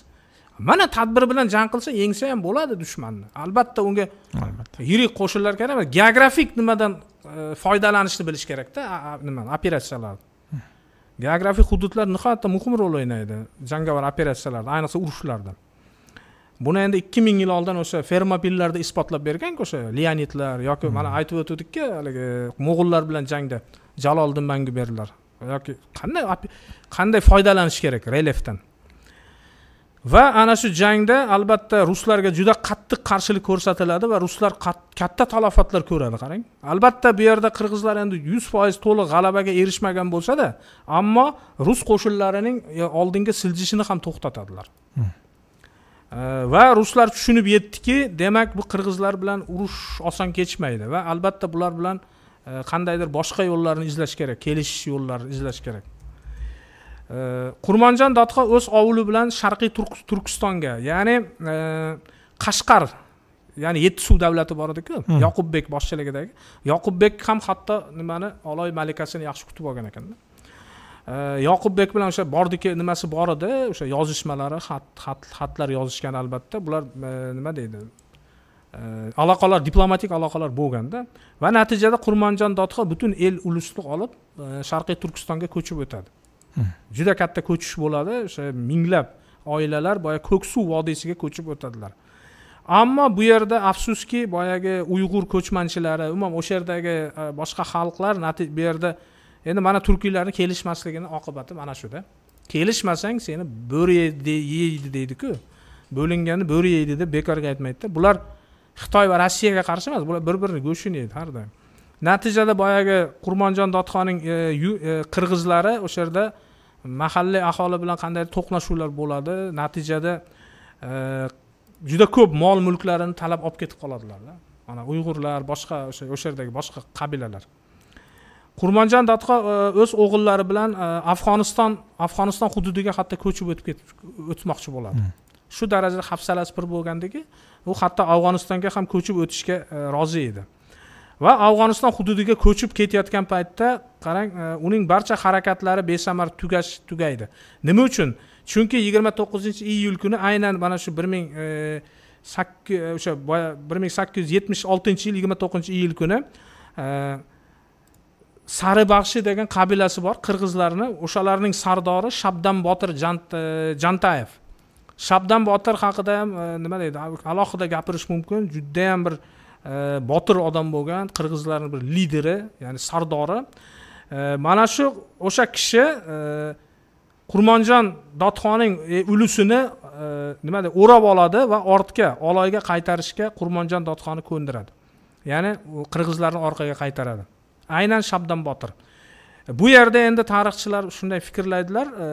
mana tadbir bilan jang qilsa yengsa ham bo'ladi dushmanni albatta unga albatta yirik qo'shinlar kerak emas geografik nimadan e, foydalanishni bilish kerakda nima operatsiyalarni geografik hududlar nihoyatda muhim rol o'ynaydi jangovar operatsiyalarda ayniqsa urushlarda buni endi ikki ming yil oldin o'sha fermobillarda isbotlab berganku o'sha leonidlar yoki hmm. mana aytib o'tgandikki haligi mo'g'ullar bilan jangda jaloliddin manguberlar yoki qanday qanday foydalanish kerak relyefdan va ana shu jangda albatta ruslarga juda qattiq qarshilik ko'rsatiladi va ruslar katta talofatlar ko'radi qarang albatta bu yerda qirg'izlar endi yuz foiz to'liq g'alabaga erishmagan bo'lsada ammo rus qo'shinlarining oldinga siljishini ham to'xtatadilar hmm. va ruslar tushunib yetdiki demak bu qirg'izlar bilan urush oson kechmaydi va albatta bular bilan e, qandaydir boshqa yo'llarni izlash kerak kelishish yo'llarini izlash kerak qurmonjon dodxo o'z ovuli bilan sharqiy turkistonga ya'ni e, qashqar ya'ni yetti davlati bor ediku hmm. yoqubbek boshchiligidagi yoqubbek ham hatto nimani oloy malikasini yaxshi kutib olgan ekanda yoqubbek bilan o'sha bordiki nimasi bor edi o'sha yozishmalari xatlar yozishgan albatta bular e, nima deydi e, aloqalar diplomatik aloqalar bo'lganda va natijada qurmonjon dodxo butun el ulusni olib sharqiy turkistonga ko'chib o'tadi Hmm. juda katta ko'chish bo'ladi o'sha minglab oilalar boya ko'ksuv vodiysiga ko'chib o'tadilar ammo bu yerda afsuski boyagi uyg'ur ko'chmanchilari umuman o'sha yerdagi e, boshqa xalqlar bu yerda endi mana turkiylarni kelishmasligini oqibati mana shuda kelishmasang seni bo'ri yeydi deydiku bo'linganni bo'ri yeydi deb bekorga aytmaydida bular xitoy va rossiyaga qarshi emas bular bir birini go'shtini yeydi har doim natijada boyagi qurbonjon dodxonning e, e, qirg'izlari o'sha yerda mahalliy aholi bilan qandaydir to'qnashuvlar bo'ladi natijada e, juda ko'p mol mulklarini talab olib ketib qoladilar mana uyg'urlar boshqa o'sha o'sha yerdagi boshqa qabilalar qurmonjon dodxon o'z o'g'illari bilan afg'oniston afg'oniston hududiga hatto ko'chib o'tib ketib o'tmoqchi bo'ladi hmm. shu darajada hafsalasi pir bo'lgandiki u hatto afg'onistonga ham ko'chib o'tishga rozi edi va afg'oniston hududiga ko'chib ketayotgan paytda qarang e, uning barcha harakatlari besamar tugash tugaydi nima uchun chunki yigirma to'qqizinchi iyul kuni aynan mana shu bir ming e, sakkiz e, o'sha boya bir ming sakkiz yuz yetmish oltinchi yil yigirma to'qqizinchi iyul kuni saribaxshi degan qabilasi bor qirg'izlarni o'shalarning sardori shabdam botir jantayev shabdam botir haqida ham nima deydi alohida gapirish mumkin judayam bir Э, botir odam bo'lgan qirg'izlarni bir lideri ya'ni sardori э, mana shu o'sha kishi э, qurmonjon dodxonning e, ulusini e, nima deydi o'rab oladi va ortga oloyga qaytarishga qurmonjon dodxonni ko'ndiradi ya'ni qirg'izlarni orqaga qaytaradi aynan shabdan botir bu yerda endi tarixchilar shunday fikrlaydilar e,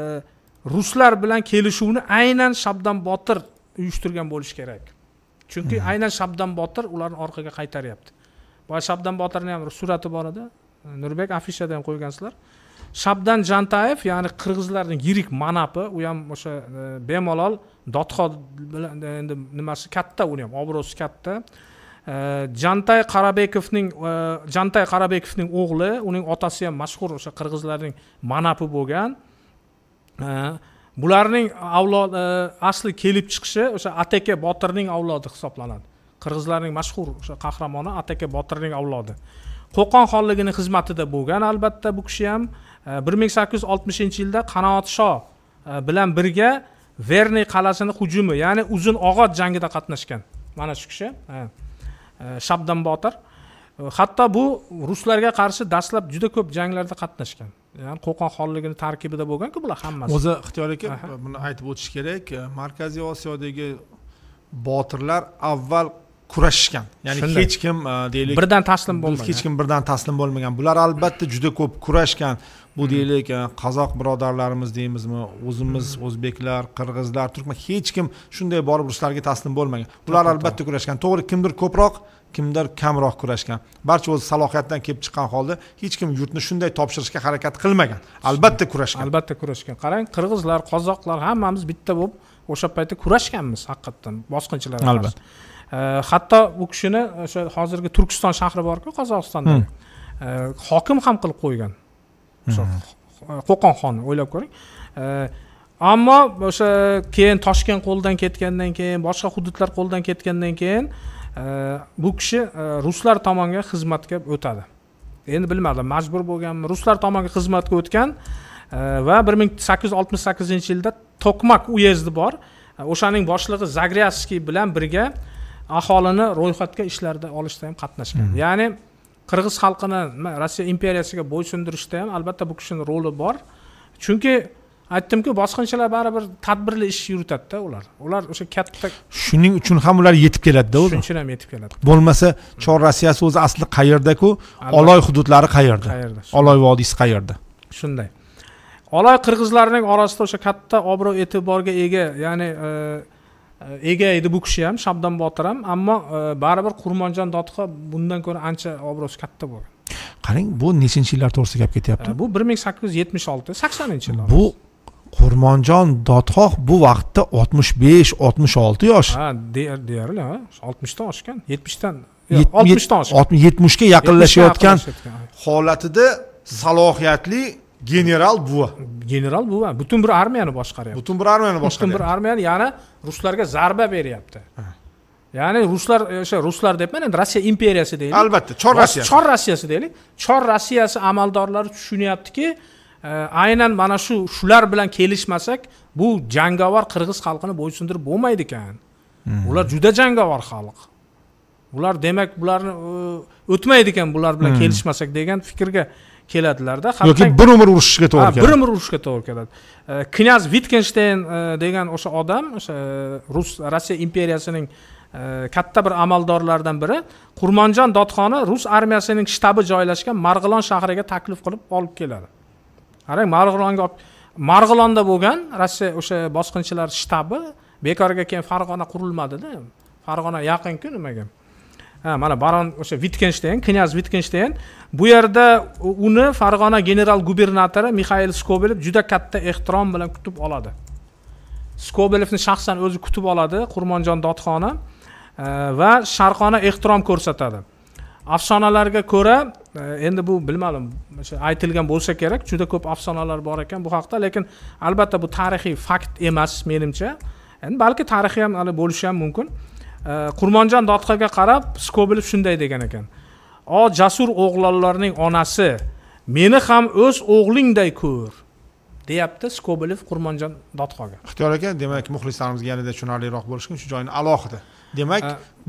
ruslar bilan kelishuvni aynan shabdan botir uyushtirgan bo'lishi kerak chunki hmm. aynan shabdan botir ularni orqaga qaytaryapti boya shabdan botirni ham surati bor edi nurbek afishada ham qo'ygansizlar shabdan jantayev ya'ni qirg'izlarning yirik manapi u ham o'sha e, bemalol dotxo bilan e, endi nimasi katta uni ham obro'si katta e, jantay qarabekovning jantay qarabekovning o'g'li uning otasi ham mashhur o'sha qirg'izlarning manapi bo'lgan bularning avlod e, asli kelib chiqishi o'sha ataka botirning avlodi hisoblanadi qirg'izlarning mashhur o'sha qahramoni ataka botirning avlodi qo'qon xonligini xizmatida bo'lgan albatta bu kishi ham e, bir ming sakkiz yuz oltmishinchi yilda shoh e, bilan birga verniy qal'asini hujumi ya'ni uzun og'ot jangida qatnashgan mana shu kishi shabdan botir hatto bu ruslarga qarshi dastlab juda ko'p janglarda qatnashgan ya'ni qo'qon xonligini tarkibida bo'lganku bular hammasi o'zi ixtiyor aka buni aytib o'tish kerak e, markaziy osiyodagi botirlar avval kurashishgan ya'ni Shunday. hech kim e, deylik birdan taslim bo'lmagan hech kim birdan taslim bo'lmagan bular albatta juda ko'p kurashgan bu hmm. deylik e, qozoq birodarlarimiz deymizmi o'zimiz hmm. o'zbeklar qirg'izlar turkman hech kim shunday borib ruslarga taslim bo'lmagan ular albatta kurashgan to'g'ri kimdir ko'proq kimdir kamroq kurashgan barcha o'z salohiyatidan kelib chiqqan holda hech kim yurtni shunday topshirishga harakat qilmagan albatta kurashgan albatta kurashgan qarang qirg'izlar qozoqlar hammamiz bitta bo'lib o'sha paytda kurashganmiz haqiqatdan bosqinchilarga albatta hatto u kishini o'sha hozirgi turkiston shahri borku qozog'istonda hmm. hokim ham qilib qo'ygan hmm. qo'qon xonni o'ylab ko'ring ammo o'sha keyin toshkent qo'lidan ketgandan keyin boshqa hududlar qo'lidan ketgandan keyin bu kishi e, ruslar tomonga xizmatga o'tadi endi bilmadim majbur bo'lganmi ruslar tomonga xizmatga o'tgan e, va bir ming sakkiz yuz oltmish sakkizinchi yilda tokmak uyezdi bor e, o'shaning boshlig'i zagryaskiy bilan birga aholini ro'yxatga ishlarida olishda ham qatnashgan mm-hmm. ya'ni qirg'iz xalqini rossiya imperiyasiga bo'ysundirishda ham albatta bu kishini roli bor chunki aytdimku bosqinchilar baribir tadbirli ish yuritadida ular ular o'sha katta shuning uchun ham ular yetib keladida o'zi shuning uchun ham yetib keladi bo'lmasa chor rossiyasi o'zi asli qayerdaku oloy hududlari qayerda qayerda oloy vodiysi qayerda shunday oloy qirg'izlarning orasida o'sha katta obro' e'tiborga ega ya'ni e, e, ega edi bu kishi ham shabdan botir ham ammo e, baribir qurmonjon dodxo bundan ko'ra ancha obro'si katta bo'lgan qarang bu nechinchi yillar to'g'risida gap ketyapti bu bir ming sakkiz yuz yetmish olti saksoninchi yillar bu qurmonjon dodxoh bu vaqtda oltmish besh oltmish olti yosh ha deyarli ha oltmishdan oshgan yetmishdan oltmishdan oshgan yetmishga yaqinlashayotgan holatida salohiyatli general buva general buva butun bir armiyani boshqaryapti butun bir armiyani boshqaryapti butun bir armiyani yana ruslarga zarba beryapti ya'ni ruslar o'sha ruslar deyapman endi rossiya imperiyasi deylik albatta chor rossiya chor rossiyasi deylik chor rossiyasi amaldorlari tushunyaptiki aynan mana shu shular bilan kelishmasak bu jangovar qirg'iz xalqini bo'ysundirib bo'lmaydi ekan hmm. ular juda jangovar xalq ular demak bularni o'tmaydi ekan bular bilan hmm. kelishmasak degan fikrga keladilarda yoki bir umr urushishga to'g'ri keladi bir umr urushishga to'gri keladi knyaz vitgensteyn e, degan o'sha odam o'sha e, rus rossiya imperiyasining e, katta bir amaldorlaridan biri qurmonjon dodxoni rus armiyasining shtabi joylashgan marg'ilon shahriga taklif qilib olib keladi qarang marg'ilonga olib marg'ilonda bo'lgan rossiya o'sha bosqinchilar shtabi bekorga keyin farg'ona qurilmadida farg'ona yaqinku nimaga ha mana baron o'sha vitgensteyn knyaz vitgensteyn bu yerda uni farg'ona general gubernatori mixail skobelev juda katta ehtirom bilan kutib oladi skobelevni shaxsan o'zi kutib oladi qurmonjon dodxoni e, va sharqona ehtirom ko'rsatadi afsonalarga ko'ra e, endi bu bilmadim o'sha aytilgan bo'lsa kerak juda ko'p afsonalar bor ekan bu haqida lekin albatta bu tarixiy fakt emas menimcha endi balki tarixiy ham hali bo'lishi ham mumkin e, qurmonjon dodxaga qarab skobilov shunday degan ekan o jasur o'g'lonlarning onasi meni ham o'z o'g'lingday ko'r deyapti skobilov qurmonjon dodxoga ixtiyor aka demak muxlislarimizga yanada tushunarliroq bo'lishi uchun shu joyni alohida demak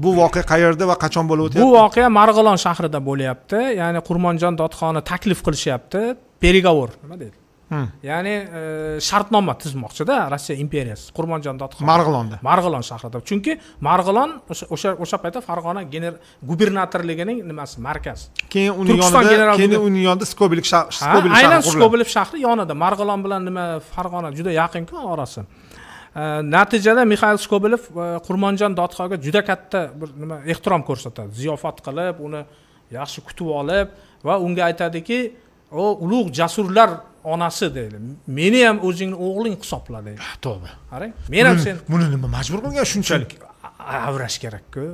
bu voqea qayerda va qachon bo'lib o'tyapti bu voqea marg'ilon shahrida bo'lyapti ya'ni qurmonjon dodxoni taklif qilishyapti переговор nima deydi hmm. ya'ni e, shartnoma tuzmoqchida rossiya imperiyasi qurmonjon dodxon marg'ilonda marg'ilon shahrida chunki marg'ilon o'sha o'sha paytda farg'ona gubernatorligining nimasi markazi keyin uni yonida keyin uni yonida shahri aynan skobilev shahri yonida marg'ilon bilan nima farg'ona juda yaqinku orasi Э, natijada mixail skobilov э, qurmonjon dodxoga juda katta bir nima ehtirom ko'rsatadi ziyofat qilib uni yaxshi kutib olib va unga aytadiki o ulug' jasurlar onasi deydi meni ham o'zingni o'g'ling hisobla deydi ah, to'g'ri qarang men ham sen buni nima majbur qilgan shunchalik avrash kerakku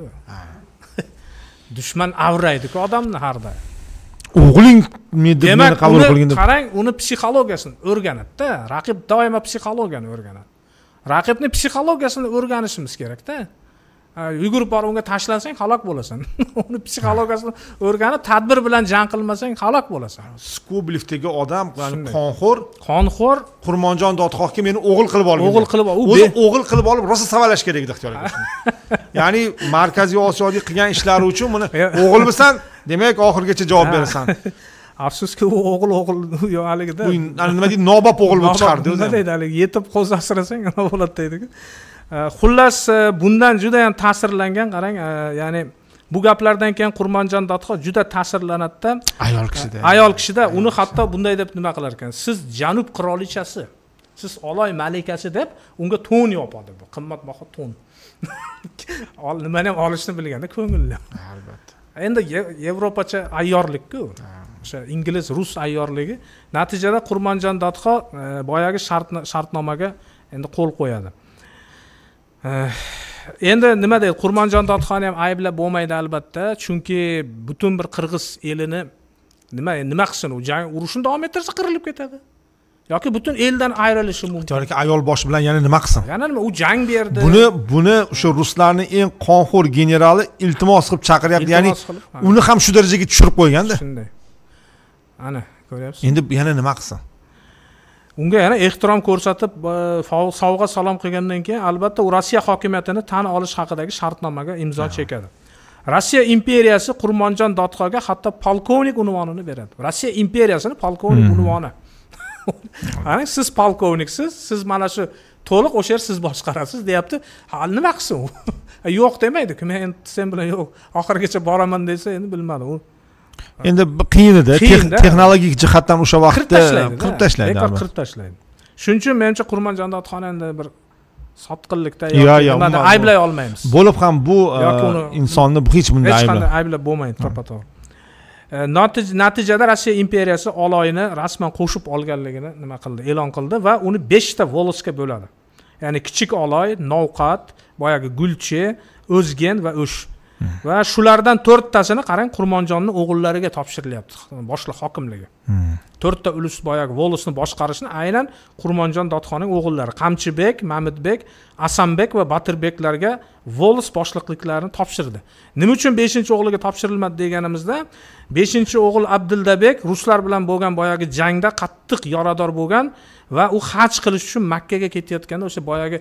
dushman avraydiku odamni har doim o'g'ling demak qabul qarang uni psixologiyasini o'rganadida raqib doimo psixologiyani o'rganadi raqibni psixologiyasini o'rganishimiz kerakda yugurib borib unga tashlansang halok bo'lasan uni psixologiyasini o'rganib tadbir bilan jang qilmasang halok bo'lasan skoblev odam qonxo'r qonxo'r qurmonjon dodxohga meni o'g'il qilib olgan o'g'il qilib o'zi o'g'il qilib olib rosa savalash kerak edi ixtiyor ya'ni markaziy osiyodagi qilgan ishlari uchun buni o'g'ilmisan demak oxirigacha javob berasan afsuski u o'g'il o'g'il haligida nima deydi nobop o'g'il bo'lib chiqardi nima deydi haligi yetib qo'z asrasang nima bo'ladi deydiku xullas e, bundan juda ham ta'sirlangan qarang e, ya'ni bu gaplardan keyin qurmonjon dodxo juda ta'sirlanadida ayol kishida ayol kishida uni hatto bunday deb nima qilar ekan siz janub qirolichasi siz oloy malikasi deb unga to'n yopadi bu qimmatbaho to'n nimani ham olishni bilganda ko'ngilli albatta endi yevropacha ayyorlikku o'sha ingliz rus ayyorligi natijada qurbonjon dodxo e, boyagi shartnomaga endi qo'l qo'yadi e, endi nima deydi qurbonjon dodxoni ham ayblab bo'lmaydi albatta chunki butun bir qirg'iz elini nima nima qilsin u jang urushni davom ettirsa qirilib ketadi yoki butun eldan ayrilishi mumkin yoki ayol boshi bilan yana nima qilsin yana nima u jang berdi buni buni o'sha ruslarni eng qonxo'r generali iltimos qilib chaqiryapti ya'ni uni ham shu darajaga tushirib qo'yganda shunday ana ko'ryapsizmi endi yana nima qilsin unga yana ehtirom ko'rsatib sovg'a salom qilgandan keyin albatta u rossiya hokimiyatini tan olish haqidagi shartnomaga imzo chekadi rossiya imperiyasi qurmonjon dodxoga hatto polkovnik unvonini beradi rossiya imperiyasini polkovnik hmm. unvoni ana siz polkovniksiz siz mana shu to'liq o'sha yer siz boshqarasiz deyapti nima qilsin u yo'q demaydi kim sen bilan yo'q oxirigacha boraman desa endi bilmadim u endi qiyin edi texnologik jihatdan o'sha vaqtda qirib tashlaydi bekor qirib tashlaydi shuning uchun menimcha qurmanjon dodxonani bir sotqinlikda yo yo'q nimada ayblay olmaymiz bo'lib ham bu e, insonni hech bunday hech qanday ayblab bo'lmaydi to'ppa to'g'ri e, natijada rossiya imperiyasi oloyni rasman qo'shib olganligini nima qildi e'lon qildi va uni beshta volosga bo'ladi ya'ni kichik oloy novqat boyagi gulche o'zgen va o'sh Hmm. va shulardan to'rttasini qarang qurmonjonni o'g'illariga topshirilyapti boshliq hokimligi hmm. to'rtta ulus boyagi volusni boshqarishni aynan qurmonjon dodxonning o'g'illari qamchibek mamidbek asanbek va batirbeklarga volus boshliqliklarini topshirdi nima uchun beshinchi o'g'liga topshirilmadi deganimizda beshinchi o'g'il abdildabek ruslar bilan bo'lgan boyagi jangda qattiq yarador bo'lgan va u haj qilish uchun makkaga ketayotganda o'sha boyagi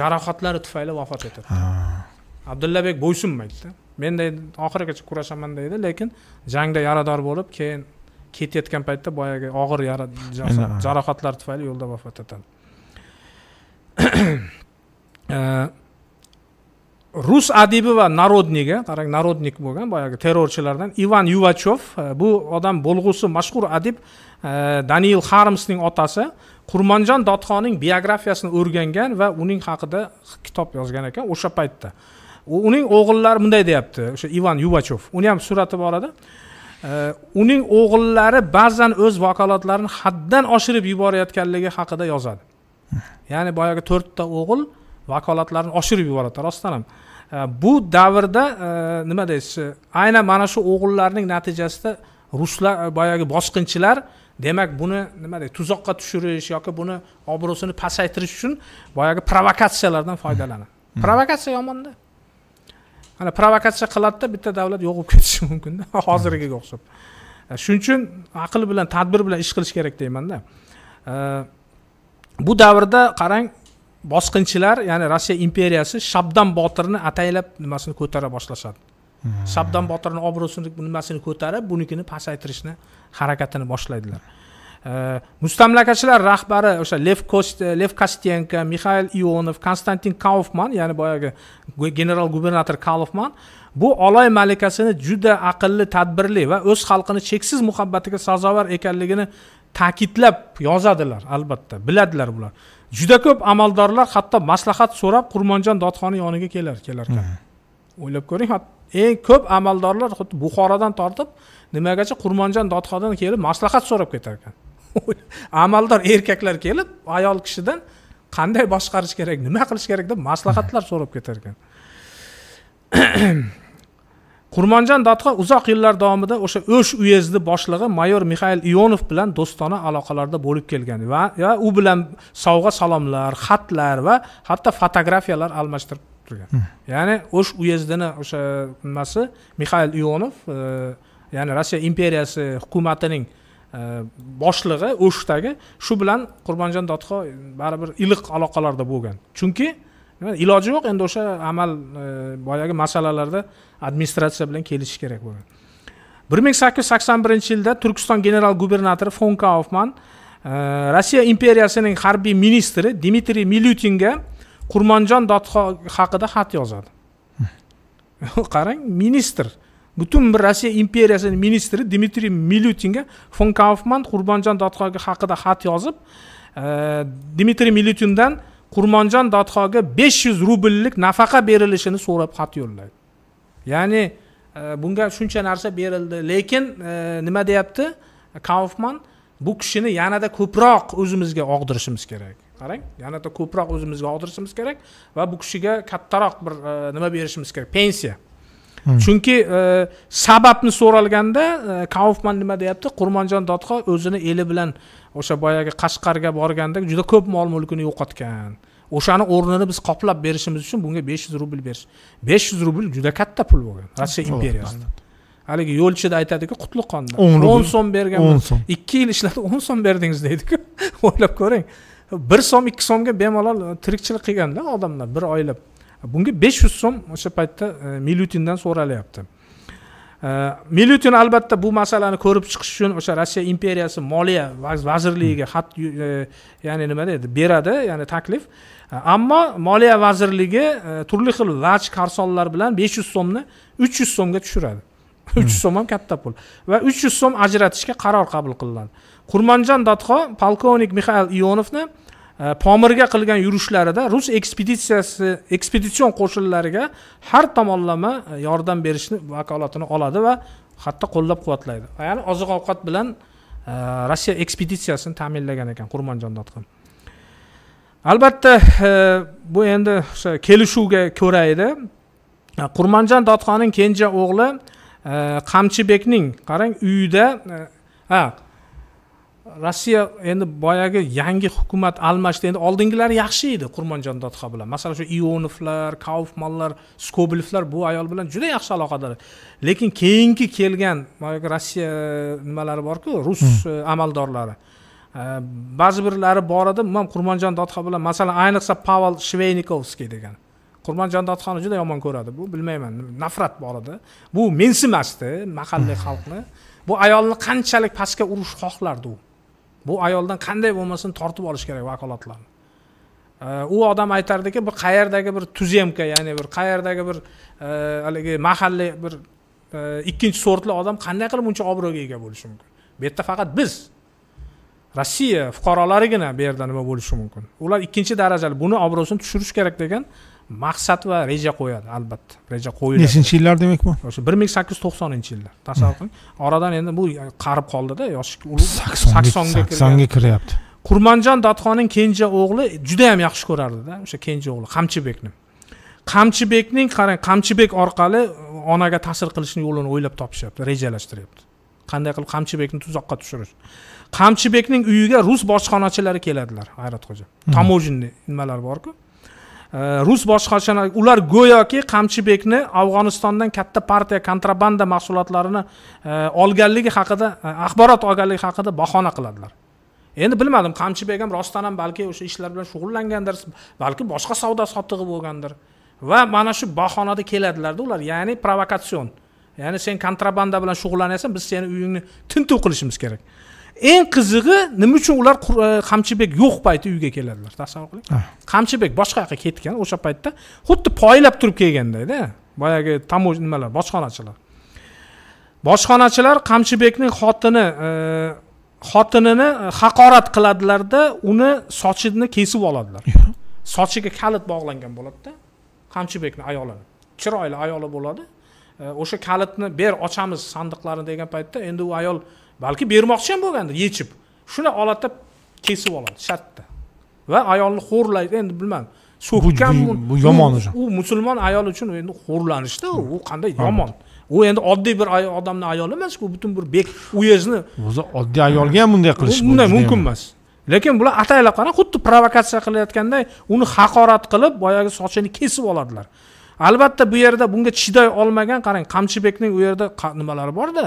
jarohatlari tufayli vafot etadi abdullabek bo'ysunmaydida men deydi oxirigacha kurashaman deydi lekin jangda yarador bo'lib keyin ketayotgan paytda boyagi og'ir jarohatlar tufayli yo'lda vafot etadi rus adibi va narodniga qarang narodnik bo'lgan boyagi terrorchilardan ivan yuvachov e, bu odam bo'lg'usi mashhur adib e, daniil harmsning otasi qurmonjon dodxonning biografiyasini o'rgangan va uning haqida kitob yozgan ekan o'sha paytda uning o'g'illari bunday deyapti o'sha ivan yuvachov uni ham surati borada uning o'g'illari ba'zan o'z vakolatlarini haddan oshirib yuborayotganligi haqida yozadi ya'ni boyagi to'rtta o'g'il vakolatlarini oshirib yuboradi rostdan ham bu davrda nima deysiz aynan mana shu o'g'illarning natijasida ruslar e, boyagi bosqinchilar demak buni nima deydi tuzoqqa tushirish yoki buni obro'sini pasaytirish uchun boyagi provokatsiyalardan foydalanadi hmm. provokatsiya yomonda mana provokatsiya qiladida bitta davlat yo'q bo'lib ketishi mumkinda hozirgiga o'xshab e, shuning uchun aql bilan tadbir bilan ish qilish kerak deymanda e, bu davrda qarang bosqinchilar ya'ni rossiya imperiyasi shabdan botirni ataylab nimasini ko'tara boshlashadi hmm. shabdan botirni obro'sini nimasini ko'tarib bunikini pasaytirishni harakatini boshlaydilar mustamlakachilar rahbari o'sha lev kost lev kostenko mixail ionov konstantin kaufman ya'ni boyagi general gubernator kaufman bu oloy malikasini juda aqlli tadbirli va o'z xalqini cheksiz muhabbatiga sazovor ekanligini ta'kidlab yozadilar albatta biladilar bular juda ko'p amaldorlar hatto maslahat so'rab qurmonjon dodxoni yoniga kelar kelarkan hmm. o'ylab ko'ring eng ko'p amaldorlar xuddi buxorodan tortib nimagacha qurmonjon dodxondan kelib maslahat so'rab ketar ekan amaldor erkaklar kelib ayol kishidan qanday boshqarish kerak nima qilish kerak deb maslahatlar so'rab ketar ekan qurmonjon dodxo uzoq yillar davomida o'sha o'sh uyezdi boshlig'i mayor mixail ionov bilan do'stona aloqalarda bo'lib kelgan va ya, u bilan sovg'a salomlar xatlar va hatto fotografiyalar almashtirib turgan hmm. ya'ni o'sh uyezdini o'sha nimasi mixail ionov e, ya'ni rossiya imperiyasi hukumatining Э, boshlig'i o'shdagi shu bilan qurbonjon dodxo baribir iliq aloqalarda bo'lgan chunki nima iloji yo'q endi o'sha amal e, boyagi masalalarda administratsiya bilan kelishish kerak bo'lgan bir ming sakkiz yuz sakson birinchi yilda turkiston general gubernatori fon kaufman e, rossiya imperiyasining harbiy ministri dmitriy milyutinga qurmonjon dodxo haqida xat yozadi qarang ministr butun bir rossiya imperiyasini ministri dmitriy milyutinga fon kaufman qurbonjon dodxoga haqida xat yozib e, dmitriy milyutindan qurbonjon dodxoga besh yuz rubllik nafaqa berilishini so'rab xat yo'llaydi ya'ni e, bunga shuncha narsa berildi lekin e, nima deyapti kaufman bu kishini yanada ko'proq o'zimizga og'dirishimiz kerak qarang yanada ko'proq o'zimizga og'dirishimiz kerak va bu kishiga kattaroq bir nima berishimiz kerak pensiya Hmm. chunki e, sababni so'ralganda e, kaufman nima deyapti qurmonjon dodxo o'zini eli bilan o'sha boyagi qashqarga borganda juda ko'p mol mulkini yo'qotgan o'shani o'rnini biz qoplab berishimiz uchun bunga besh yuz rubl berish besh yuz rubl juda katta pul bo'lgan rossiya imperiyasida haligi yo'lchida aytadiku qutlug' qondan o'n so'm bergan o'n so'm ikki yil ishladi o'n so'm berdingiz deydiku o'ylab ko'ring bir so'm ikki so'mga bemalol e, tirikchilik qilganda odamlar bir oylab bunga besh yuz so'm o'sha paytda e, milyutindan so'ralyapti e, milyutin albatta bu masalani ko'rib chiqish uchun o'sha rossiya imperiyasi moliya vazirligiga hmm. xat e, ya'ni nima deydi beradi ya'ni taklif ammo moliya vazirligi turli xil vaj qarsonlar bilan besh yuz so'mni uch yuz so'mga tushiradi hmm. uch yuz so'm ham katta pul va uch yuz so'm ajratishga qaror qabul qilinadi qurmonjon dodxo polkovnik mixail ionovni Э, pomirga qilgan yurishlarida rus ekspeditsiyasi ekspeditsion qo'shinlariga har tomonlama e, yordam berishni vakolatini oladi va hatto qo'llab quvvatlaydi ya'ni oziq ovqat bilan e, rossiya ekspeditsiyasini ta'minlagan ekan qurmonjon dotqin albatta e, bu endi o'sha kelishuvga ko'ra edi qurmanjon dotxonning kenja o'g'li qamchibekning qarang uyida ha rossiya endi boyagi yangi hukumat almashdi endi oldingilari yaxshi edi qurmonjon dodxo bilan masalan shu ionovlar kaufmanlar skobilevlar bu ayol bilan juda yaxshi aloqador lekin keyingi kelgan boyagi rossiya e, nimalari borku rus hmm. e, amaldorlari e, ba'zi birlari bor edi man qurmonjon dodxo bilan masalan ayniqsa pavel shveynikovskiy degan qurmonjon dodxonni juda yomon ko'radi bu bilmayman nafrat bor edi bu mensimasdi mahalliy xalqni bu ayolni qanchalik pastga urish xohlardi u bu ayoldan qanday bo'lmasin tortib olish kerak vakolatlarni u odam aytardiki bir qayerdagi bir tuzemka ya'ni bir qayerdagi bir e, haligi mahalliy bir e, ikkinchi sortli odam qanday qilib buncha obro'ga ega bo'lishi mumkin bu yerda faqat biz rossiya fuqarolarigina bu yerda nima bo'lishi mumkin ular ikkinchi darajali buni obro'sini tushirish kerak degan maqsad va reja qo'yadi albatta reja qo'yiladi nechinchi yillar demak bu o'sha bir ming sakkiz yuz to'qsoninchi yillar tasavvur qiling oradan endi bu qarib qoldida yoshi saksonga saksonga kiryapti qurmanjon dodxonning kenja o'g'li judayam yaxshi ko'rardida o'sha kenja o'g'li qamchibekni qamchibekning qarang qamchibek orqali onaga ta'sir qilishni yo'lini o'ylab topishyapti rejalashtiryapti qanday qilib qamchibekni tuzoqqa tushirish qamchibekning uyiga rus bojxonachilari keladilar hayratxo'ja таможенный hmm. nimalar borku rus boshqarishani ular go'yoki qamchibekni afg'onistondan katta partiya kontrabanda mahsulotlarini э, olganligi haqida э, axborot olganligi haqida bahona qiladilar endi bilmadim qamchibek ham rostdan ham balki o'sha ishlar bilan shug'ullangandir balki boshqa savdo sotig'i bo'lgandir va mana shu bahonada keladilarda ular ya'ni provokatsion ya'ni sen kontrabanda bilan shug'ullanyapsan biz seni uyingni tintuv qilishimiz kerak eng qizig'i nima uchun ular e, qamchibek yo'q payti uyga keladilar tasavvur qiling qamchibek boshqa yoqqa ketgan o'sha paytda xuddi poylab turib kelgandayda boyagi tamoj nimalar bojxonachilar bojxonachilar qamchibekning xotini e, xotinini e, haqorat qiladilarda uni sochini kesib oladilar sochiga kalit bog'langan bo'ladida qamchibekni ayolini chiroyli ayoli bo'ladi o'sha kalitni ber ochamiz sandiqlarni degan paytda endi u ayol balki bermoqchi ham bo'lgandir yechib shuni holatda kesib oladi shartta va ayolni xo'rlaydi endi bilmadim so'kkan bu yomon уже u musulmon ayol uchun endi xo'rlanishda hmm. u qanday yomon u endi oddiy bir odamni ayoli emasku butun bir bek uyezdni o'zi oddiy ayolga ham bunday qilish bunday mumkin emas lekin bular ataylab qarang xuddi provokatsiya qilayotganday uni haqorat qilib boyagi sochini kesib oladilar albatta bu yerda bunga chiday olmagan qarang qamchibekning u yerda nimalari borda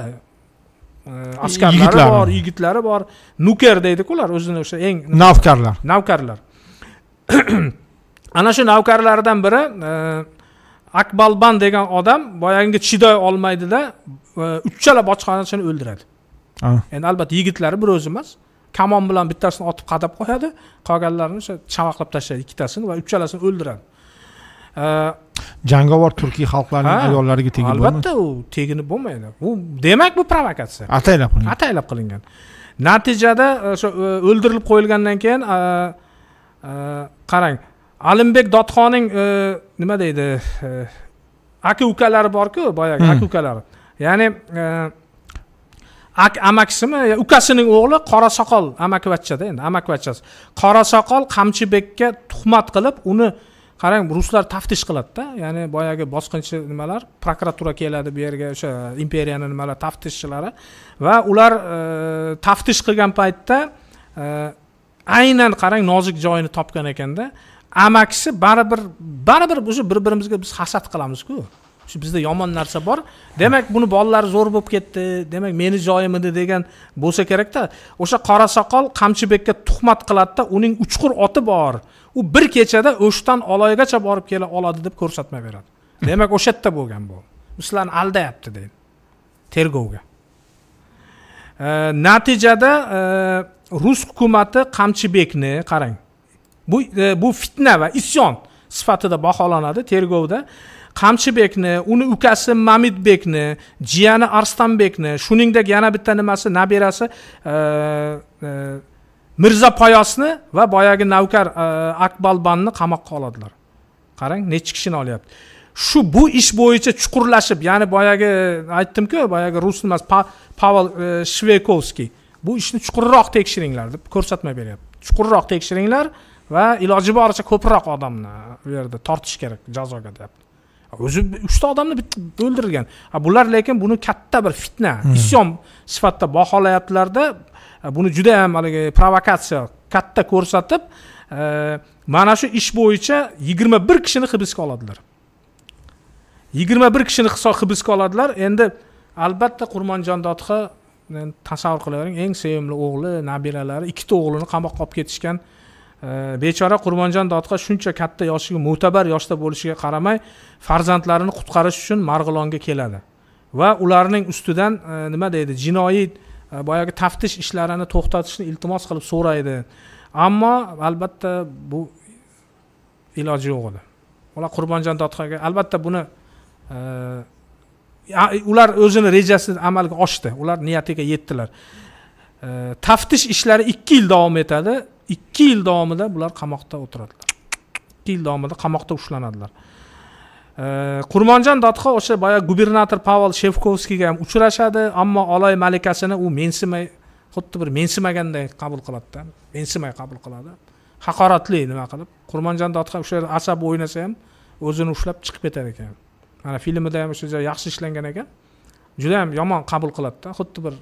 askarlari bor yigitlari bor nuker deydiku ular o'zini o'sha eng navkarlar navkarlar ana shu navkarlardan biri e, akbalban degan odam boyagi chiday olmaydida e, uchchala bojxonachini o'ldiradi endi albatta yigitlari bir o'zi emas kamon bilan bittasini otib qadab qo'yadi qolganlarini o'sha chamaqlab tashlaydi ikkitasini va uchchalasini o'ldiradi e, jangovar turkiy xalqlarning ayollariga tegib bo'lmaydi albatta u teginib bo'lmaydi u demak bu provokatsiya ataylab qilingan ataylab qilingan natijada o'sha e, e, o'ldirilib qo'yilgandan keyin e, qarang alimbek dodxonning nima deydi aka ukalari borku boyagi hmm. aka ukalari ya'ni amakisimi ukasining o'g'li qora soqol amakivachchada endi amakivachchasi qora soqol qamchibekka tuhmat qilib uni qarang ruslar taftish qiladida ya'ni boyagi bosqinchi nimalar prokuratura keladi bu yerga o'sha imperiyani nimalar taftishchilari va ular e, taftish qilgan paytda e, aynan qarang nozik joyini topgan ekanda amakisi baribir baribir уже bir birimizga biz hasad qilamizku shu bizda yomon narsa bor demak buni bolalari zo'r bo'lib ketdi demak meni joyim edi degan bo'lsa kerakda o'sha qora soqol qamchibekka tuhmat qiladida uning uchqur oti bor u bir kechada o'shdan oloygacha borib kela oladi deb ko'rsatma beradi demak o'sha yerda bo'lgan bu sizlarni aldayapti deydi tergovga e, natijada e, rus hukumati qamchibekni qarang bu e, bu fitna va isyon sifatida baholanadi tergovda qamchibekni uni ukasi mamidbekni jiyani arstanbekni shuningdek yana bitta nimasi nabirasi e, e, mirzo payosni va boyagi navkar e, akbalbanni qamoqqa oladilar qarang nechi kishini olyapti shu bu ish bo'yicha chuqurlashib ya'ni boyagi aytdimku boyagi rus emas pa, pavel e, shvekovskiy bu ishni chuqurroq tekshiringlar deb ko'rsatma beryapti chuqurroq tekshiringlar va iloji boricha ko'proq odamni u yerda tortish kerak jazoga deyapti o'zi uchta odamni o'ldirgan bular lekin buni katta bir fitna hmm. isyon sifatida baholayaptilarda buni juda ham haligi provokatsiya katta ko'rsatib e, mana shu ish bo'yicha yigirma bir kishini hibsga oladilar yigirma bir kishini hibsga oladilar endi albatta qurmonjon dodxa tasavvur qilavering eng sevimli o'g'li nabiralari ikkita o'g'lini qamoqqa olib ketishgan e, bechora qurmonjon dodqa shuncha katta yoshiga mo'tabar yoshda bo'lishiga qaramay farzandlarini qutqarish uchun marg'ilonga keladi va ularning ustidan e, nima deydi jinoiy boyagi taftish ishlarini to'xtatishni iltimos qilib so'raydi ammo albatta bu iloji yo'q edi ular qurbonjon dodxonga albatta buni ular o'zini rejasini amalga oshdi ular niyatiga yetdilar taftish ishlari ikki yil davom etadi ikki yil davomida bular qamoqda o'tiradilar ikki yil davomida qamoqda ushlanadilar qurmonjon dodxo o'sha boya gubernator pavel shevkovskiyga ham uchrashadi ammo oloy malikasini u mensimay xuddi bir mensimaganday qabul qiladida mensimay qabul qiladi haqoratli nima qilib qurmonjon dodxo o'sha yerda asab o'ynasa ham o'zini ushlab chiqib ketar ekan mana filmida ham o'sha joy yaxshi ishlangan ekan juda yam yomon qabul qiladida xuddi bir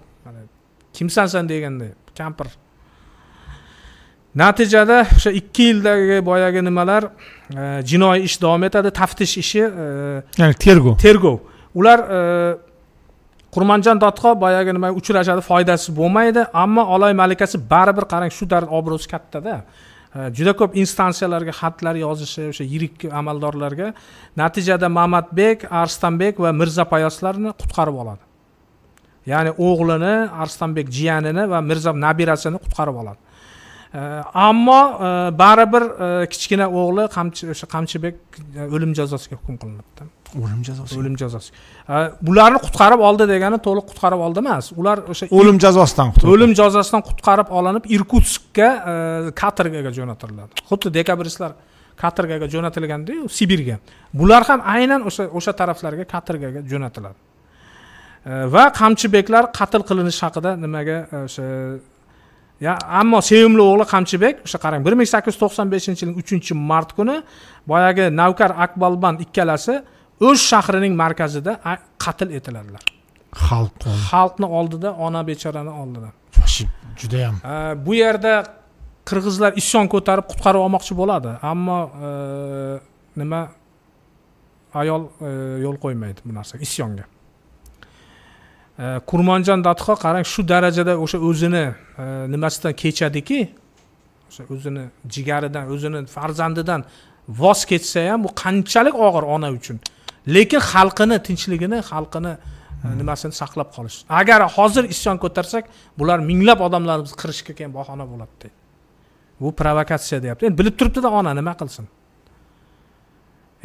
kimsansan deganday kampir natijada o'sha ikki yildagi boyagi nimalar e, jinoiy ish davom etadi taftish ishi e, ya'ni tergov tergov ular e, qurmanjon dodxo boyagi nimaga uchrashadi foydasi bo'lmaydi ammo oloy malikasi baribir qarang shu dard obro'si kattada juda ko'p instansiyalarga xatlar yozishi o'sha yirik amaldorlarga natijada mamatbek arslanbek va mirza payoslarni qutqarib oladi ya'ni o'g'lini arslanbek jiyanini va mirzo nabirasini qutqarib oladi ammo e, baribir e, kichkina o'g'li qamchi o'sha qamchibek e, o'lim jazosiga hukm qilinibdi o'lim jazosi o'lim jazosi bularni qutqarib oldi degani to'liq qutqarib oldi emas ular o'sha o'lim jazosidan o'lim jazosidan qutqarib olinib irkutskka katorgaga jo'natiladi xuddi dekabristlar katorgaga jo'natilgandiyu sibirga bular ham aynan o'sha o'sha taraflarga katorgaga jo'natiladi va qamchibeklar qatl qilinishi haqida nimaga o'sha ammo sevimli o'g'li qamchibek o'sha qarang bir ming sakkiz yuz to'qson beshinchi yilning uchinchi mart kuni boyagi navkar akbalband ikkalasi o'z shahrining markazida qatl etiladilar xalq xalqni oldida ona bechorani oldida judayam э, bu yerda qirg'izlar isyon ko'tarib qutqarib olmoqchi bo'ladi ammo э, nima ayol э, yo'l qo'ymaydi bu narsaga isyonga kurmonjon datxo qarang shu darajada o'sha o'zini e, nimasidan kechadiki o'sha o'zini jigaridan o'zini farzandidan voz kechsa ham bu qanchalik og'ir ona uchun lekin xalqini tinchligini xalqini e, nimasini saqlab qolish agar hozir isyon ko'tarsak bular minglab odamlarimizni qirishga keyin bahona bo'ladi deydi bu provokatsiya deyapti endi bilib turibdida ona nima qilsin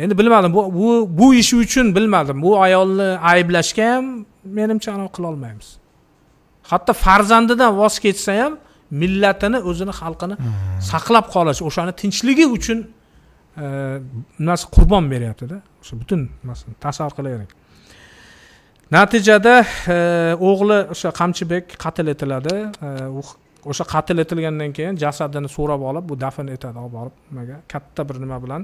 endi bilmadim bu bu, bu ishi uchun bilmadim bu ayolni ayblashga ham menimcha qila qilolmaymiz hatto farzandidan voz kechsa ham millatini o'zini xalqini hmm. saqlab qolish o'shani tinchligi uchun e, nimasi qurbon beryaptida o'sha butun nimasini tasavvur qilavering natijada e, o'g'li o'sha qamchibek qatl etiladi e, o'sha qatl etilgandan keyin jasadini so'rab olib bu dafn etadi olib borib nimaga katta bir nima bilan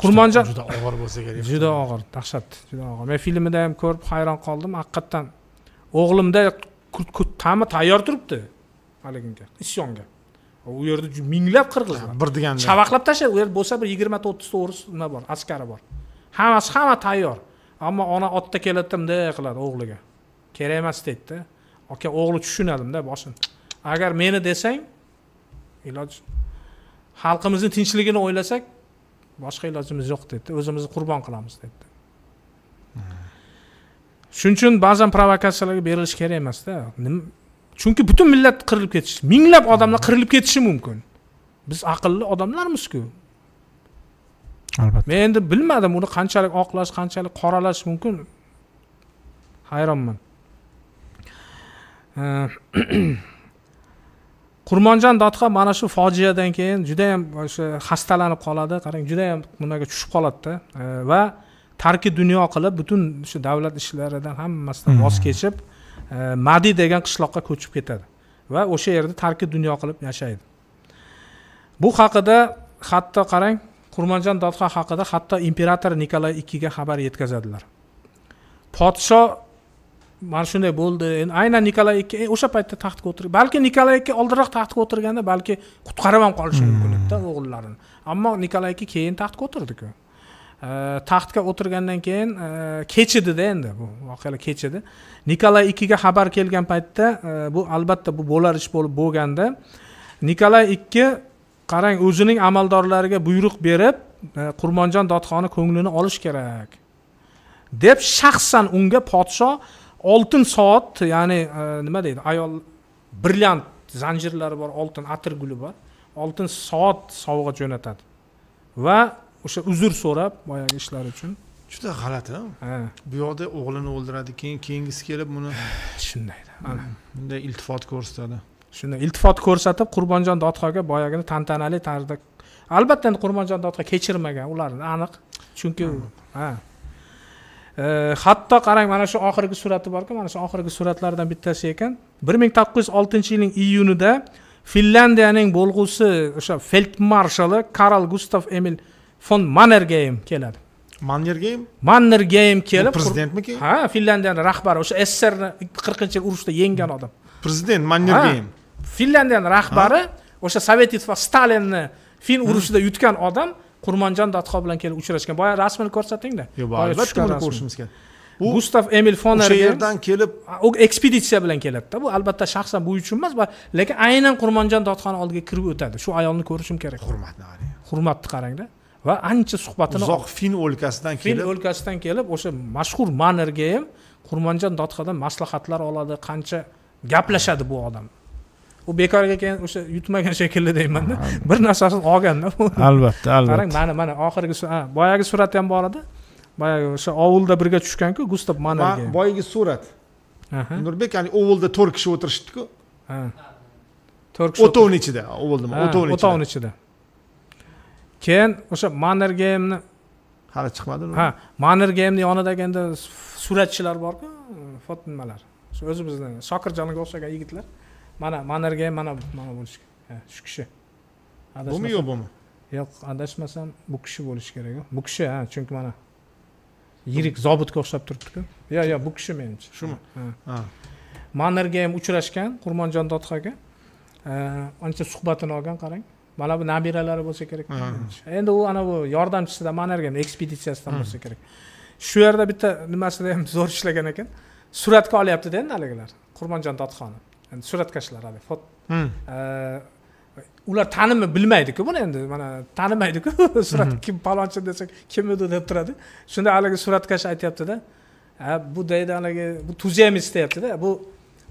qurmonjon juda og'ir bo'lsa kerak juda og'ir dahshat juda og'ir men filmida ham ko'rib hayron qoldim haqiqatdan o'g'limda ta'mi tayyor turibdi haliginga isyonga u yerda minglab qirg'izlar bir degan chavaqlab tashlaydi u yerda bo'lsa bir yigirmata o'ttizta o'ris nima bor askari bor hammasi hamma tayyor ammo ona otda keladida bunday qiladi o'g'liga kerak emas deydida aka o'g'li tushunadimda boshini agar meni desang iloj xalqimizni tinchligini o'ylasak boshqa ilojimiz yo'q dedi o'zimizni qurbon qilamiz dedi shuning uchun ba'zan provokatsiyalarga berilish kerak emasda chunki butun millat qirilib ketishi minglab odamlar qirilib ketishi mumkin biz aqlli odamlarmizku albatta men endi bilmadim uni qanchalik oqlash qanchalik qoralash mumkin hayronman qurmonjon dodxo mana shu fojiadan keyin judayam o'sha xastalanib qoladi qarang judayam bunaga tushib qoladida va tarki dunyo qilib butun shu davlat ishlaridan hammasidan voz hmm. kechib e, madi degan qishloqqa ko'chib ketadi va o'sha yerda tarki dunyo qilib yashaydi bu haqida hatto qarang qurmonjon dodxo haqida hatto imperator nikolay ikkiga xabar yetkazadilar podsho mana shunday bo'ldi endi aynan nikolay ikki e, o'sha paytda taxtga o'tir balki nikolay ikki oldinroq taxtga o'tirganda balki qutqarib ham qolishi hmm. mumkin edida o'g'illarini ammo nikolay ikki keyin taxtga o'tirdiku e, taxtga o'tirgandan keyin e, kechidida endi bu voqealar kechidi nikolay ikkiga xabar kelgan paytda bu albatta bu bo'lar ish bo'lib bo'lganda nikolay ikki qarang o'zining amaldorlariga buyruq berib qurmonjon dodxonni ko'nglini olish kerak deb shaxsan unga podshoh oltin soat ya'ni e, nima deydi ayol brilliant zanjirlari bor oltin atirguli bor oltin soat sovg'a jo'natadi va o'sha uzr so'rab boyagi ishlari uchun juda g'alati bu yoqda o'g'lini o'ldiradi keyin keyingisi kelib buni shunday ana hmm, bunday iltifot ko'rsatadi shunday iltifot ko'rsatib qurbonjon dodxoga boyagini tantanali tarzda albatta endi qurbonjon dodxo kechirmagan ularni aniq chunki hmm. ha hatto qarang mana shu oxirgi surati borku mana shu oxirgi suratlardan bittasi ekan bir ming to'qqiz yuz oltinchi yilning iyunida finlyandiyaning bo'lg'usi o'sha feld marshali karl gustav emil fon manergeym keladi mannergeym mannergeym kelib prezidentmi keyin ha finlyandiyani rahbari o'sha sssrni qirqinchi yil urushda yenggan odam prezident mannergeym finlyandiyani rahbari o'sha sovet ittifoqi stalinni fin urushida yutgan odam qurmonjon dotxo bilan kelib uchrashgan boya rasmini ko'rsatingda yo'q albatta buni ko'rishimiz kerak bu gustav emil foner o'sha yerdan kelib u ekspeditsiya bilan keladida bu albatta shaxsan bu uchun emas lekin aynan qurmonjon dodxon oldiga kirib o'tadi shu ayolni ko'rishim kerak hurmatni qarang hurmatni qarangda va ancha suhbatini uzoq fin o'lkasidan kelib fin o'lkasidan kelib o'sha mashhur manerga ham qurmonjon dodxodan maslahatlar oladi qancha gaplashadi bu odam u bekorga keyin o'sha yutmagan shekilli deymanda bir narsasini olganda albatta albatta qarang mana mana oxirgi boyagi surati ham bor edi boyagi o'sha ovulda birga tushganku gustav mana boyagi surat nurbek ya'ni ovulda to'rt kishi o'tirishibdiku o'tovni ichida ovulni o'tovni o'tovni ichida keyin o'sha manergeymni hali chiqmadi ha manergeymni yonidagi endi suratchilar borku nimalar o'zimizni shokirjonga o'xshagan yigitlar mana manerga ham mana mana bo'lishi shu kishi bumi yo'q bumi yo'q adashmasam bu kishi bo'lishi kerak bu kishi ha chunki mana yirik zobitga o'xshab turibdiku yo'q yo'q bu kishi menimcha shumi ha manerga ham uchrashgan qurmonjon dodx aka ancha suhbatini olgan qarang mana bu nabiralari bo'lsa kerak endi u ana bu yordamchisida manerga ekspeditsiyasidan bo'lsa kerak shu yerda bitta nimasida ham zo'r ishlagan ekan suratga olyaptida endi haligilar qurmonjon dodxonni endi suratkashlar haligi fot hmm. ular tanimi bilmaydiku buni endi mana tanimaydiku surat hmm. kim palonchi desak kim edi deb turadi shunda haligi suratkash aytyaptida bu deydi haligi bu tuzemis deyaptida bu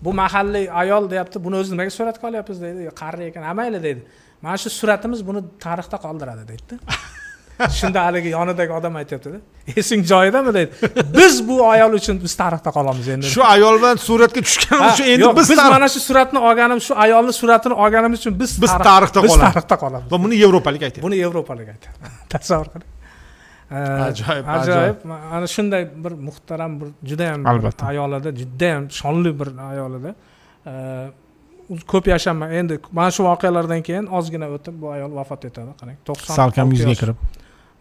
bu mahalliy ayol deyapti buni o'zi nimaga suratga olyapmiz deydi qari ekan ha mayli deydi mana shu suratimiz buni tarixda qoldiradi deydida shunda haligi yonidagi odam aytyaptida esing joyidami deydi biz bu ayol uchun biz tarixda qolamiz endi shu ayol bilan suratga tushgan uchun endi biz biz mana shu suratni olganimiz shu ayolni suratini olganimiz uchun biz biz tarixda qolamiz biz tarixda qolamiz va buni yevropalik aytyapti buni yevropalik aytyapti tasavvur qiling ajoyib ajoyib ana shunday bir muhtaram bir judayam albatta juda judayam shonli bir edi ko'p yashamay endi mana shu voqealardan keyin ozgina o'tib bu ayol vafot etadi qarang to'qson salkam yuzga kirib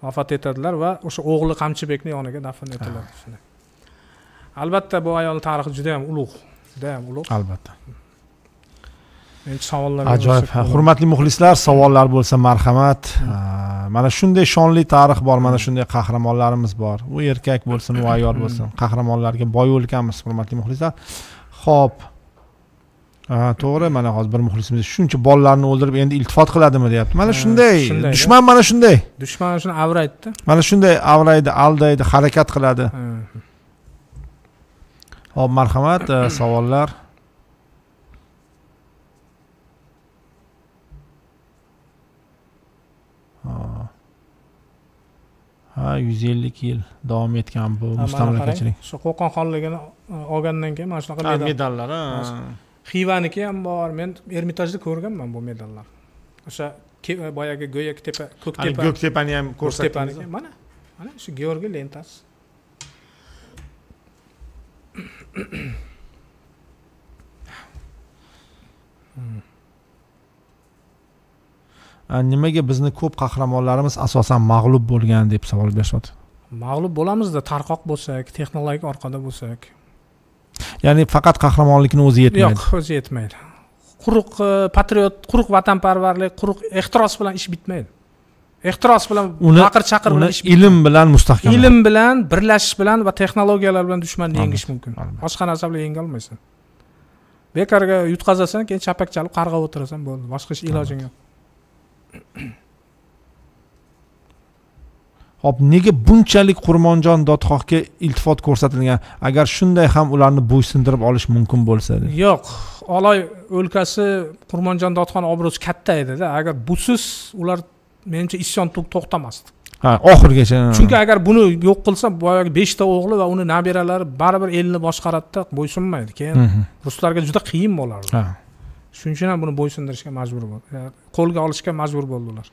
vafot etadilar va o'sha o'g'li qamchibekni yoniga dafn etiladi shunday albatta bu ayolni tarixi juda yam ulug' juda yam ulug' albatta savollar ajoyib hurmatli muxlislar savollar bo'lsa marhamat mana shunday shonli tarix bor mana shunday qahramonlarimiz bor u erkak bo'lsin u ayol bo'lsin qahramonlarga boy o'lkamiz hurmatli muxlislar ho'p ha to'g'ri mana hozir bir muxlisimiz shuncha bolalarni o'ldirib endi iltifot qiladimi deyapti mana shunday dushman mana shunday dushman shuni avraydida mana shunday avraydi aldaydi harakat qiladi hop marhamat e, savollar ha yuz ellik yil davom etgan bu mustamlakachilik shu qo'qon xonligini e, olgandan keyin mana shunaqa medallar medallar xivaniki ham bor men ermitajda ko'rganman bu medallarni o'sha boyagi go'yoki tepa ko'ktepa ko'ktepani ham ko'rsatdingiz mana mana shu georgiy lentasi nimaga bizni ko'p qahramonlarimiz asosan mag'lub bo'lgan deb savol berishyapti mag'lub bo'lamizda tarqoq bo'lsak texnologik orqada bo'lsak ya'ni faqat qahramonlikni o'zi yetmaydi yo'q o'zi yetmaydi quruq e, patriot quruq vatanparvarlik quruq ehtiros bilan ish bitmaydi ehtiros bilan baqir chaqir bilan ish ilm bilan mustahkam ilm bilan birlashish bilan va texnologiyalar bilan dushmanni yengish mumkin boshqa narsa bilan olmaysan bekorga yutqazasan keyin chapak chalib qarg'ab o'tirasan bo'ldi boshqa ish ilojing yo'q hop nega bunchalik qurmonjon dodxohga iltifot ko'rsatilgan agar shunday ham ularni bo'ysundirib olish mumkin bo'lsa yo'q oloy o'lkasi qurmonjon dodxon obro'si katta edida agar busiz ular menimcha isyon to'xtamasdi ha oxirigacha chunki agar buni yo'q qilsa boyagi beshta o'g'li va uni nabiralari baribir elni boshqaradida bo'ysunmaydi keyin ruslarga juda qiyin bo'lardi shuning uchun ham buni bo'ysundirishga majbur bo'ldi qo'lga olishga majbur bo'ldi ular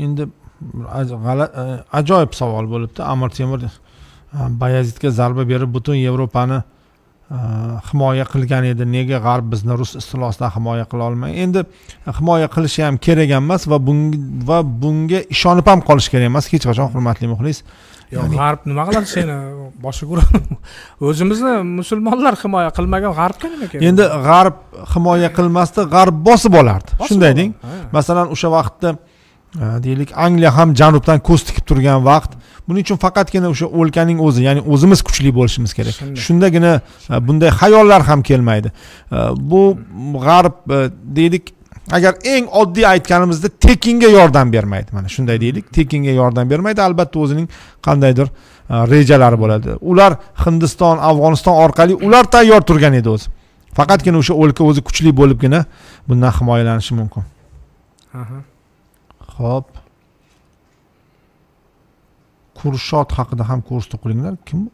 endi e, ajoyib savol bo'libdi amir temur e, bayazidga zarba berib butun yevropani e, himoya qilgan edi nega g'arb bizni rus istilosidan himoya qila olmay endi himoya qilishi ham kerak emas va bunga va bunga ishonib ham qolish kerak emas hech qachon hurmatli muxlis yo'q g'arb nima qiladi seni boshiga uradi o'zimizni musulmonlar himoya qilmagan g'arbga nima kerak endi g'arb himoya qilmasdi g'arb bosib olardi shunday deng masalan o'sha vaqtda deylik angliya ham janubdan ko'z tikib turgan vaqt buning uchun faqatgina o'sha o'lkaning o'zi ya'ni o'zimiz kuchli bo'lishimiz kerak shundagina bunday xayollar ham kelmaydi bu g'arb deylik agar eng oddiy aytganimizda tekinga yordam bermaydi mana shunday deylik tekinga yordam bermaydi albatta o'zining qandaydir rejalari bo'ladi ular hindiston afg'oniston orqali ular tayyor turgan edi o'zi faqatgina o'sha o'lka o'zi kuchli bo'libgina bundan himoyalanishi mumkin Xo'p. Kurshot haqida ham ko'rsatib qo'yinglar. Kim bu?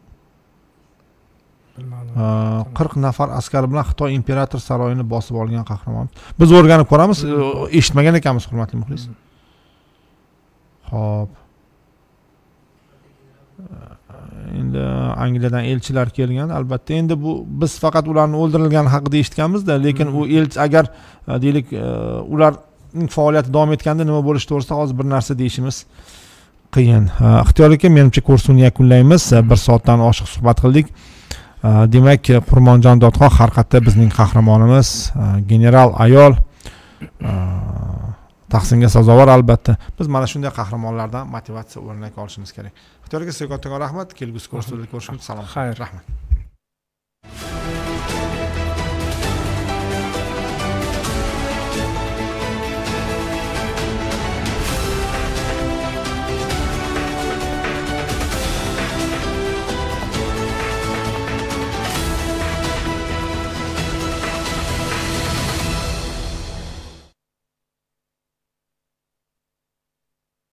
qirq nafar askar bilan xitoy imperator saroyini bosib olgan qahramon biz o'rganib ko'ramiz e, eshitmagan ekanmiz hurmatli muxlis ho'p endi angliyadan elchilar kelgan albatta endi bu biz faqat ularni o'ldirilgani haqida eshitganmizda lekin u elchi agar e, deylik e, ular faoliyati davom etganda nima bo'lishi to'g'risida hozir bir narsa deyishimiz qiyin ixtiyor aka menimcha ko'rsuvni yakunlaymiz bir soatdan oshiq suhbat qildik demak qurmonjon dodxon qatta bizning qahramonimiz general ayol tahsinga sazovor albatta biz mana shunday qahramonlardan motivatsiya o'rnak olishimiz kerak ixtiyor aka sizga kattakon rahmat kelgusi ko'rsatuvda ko'rishguncha salom xayr rahmat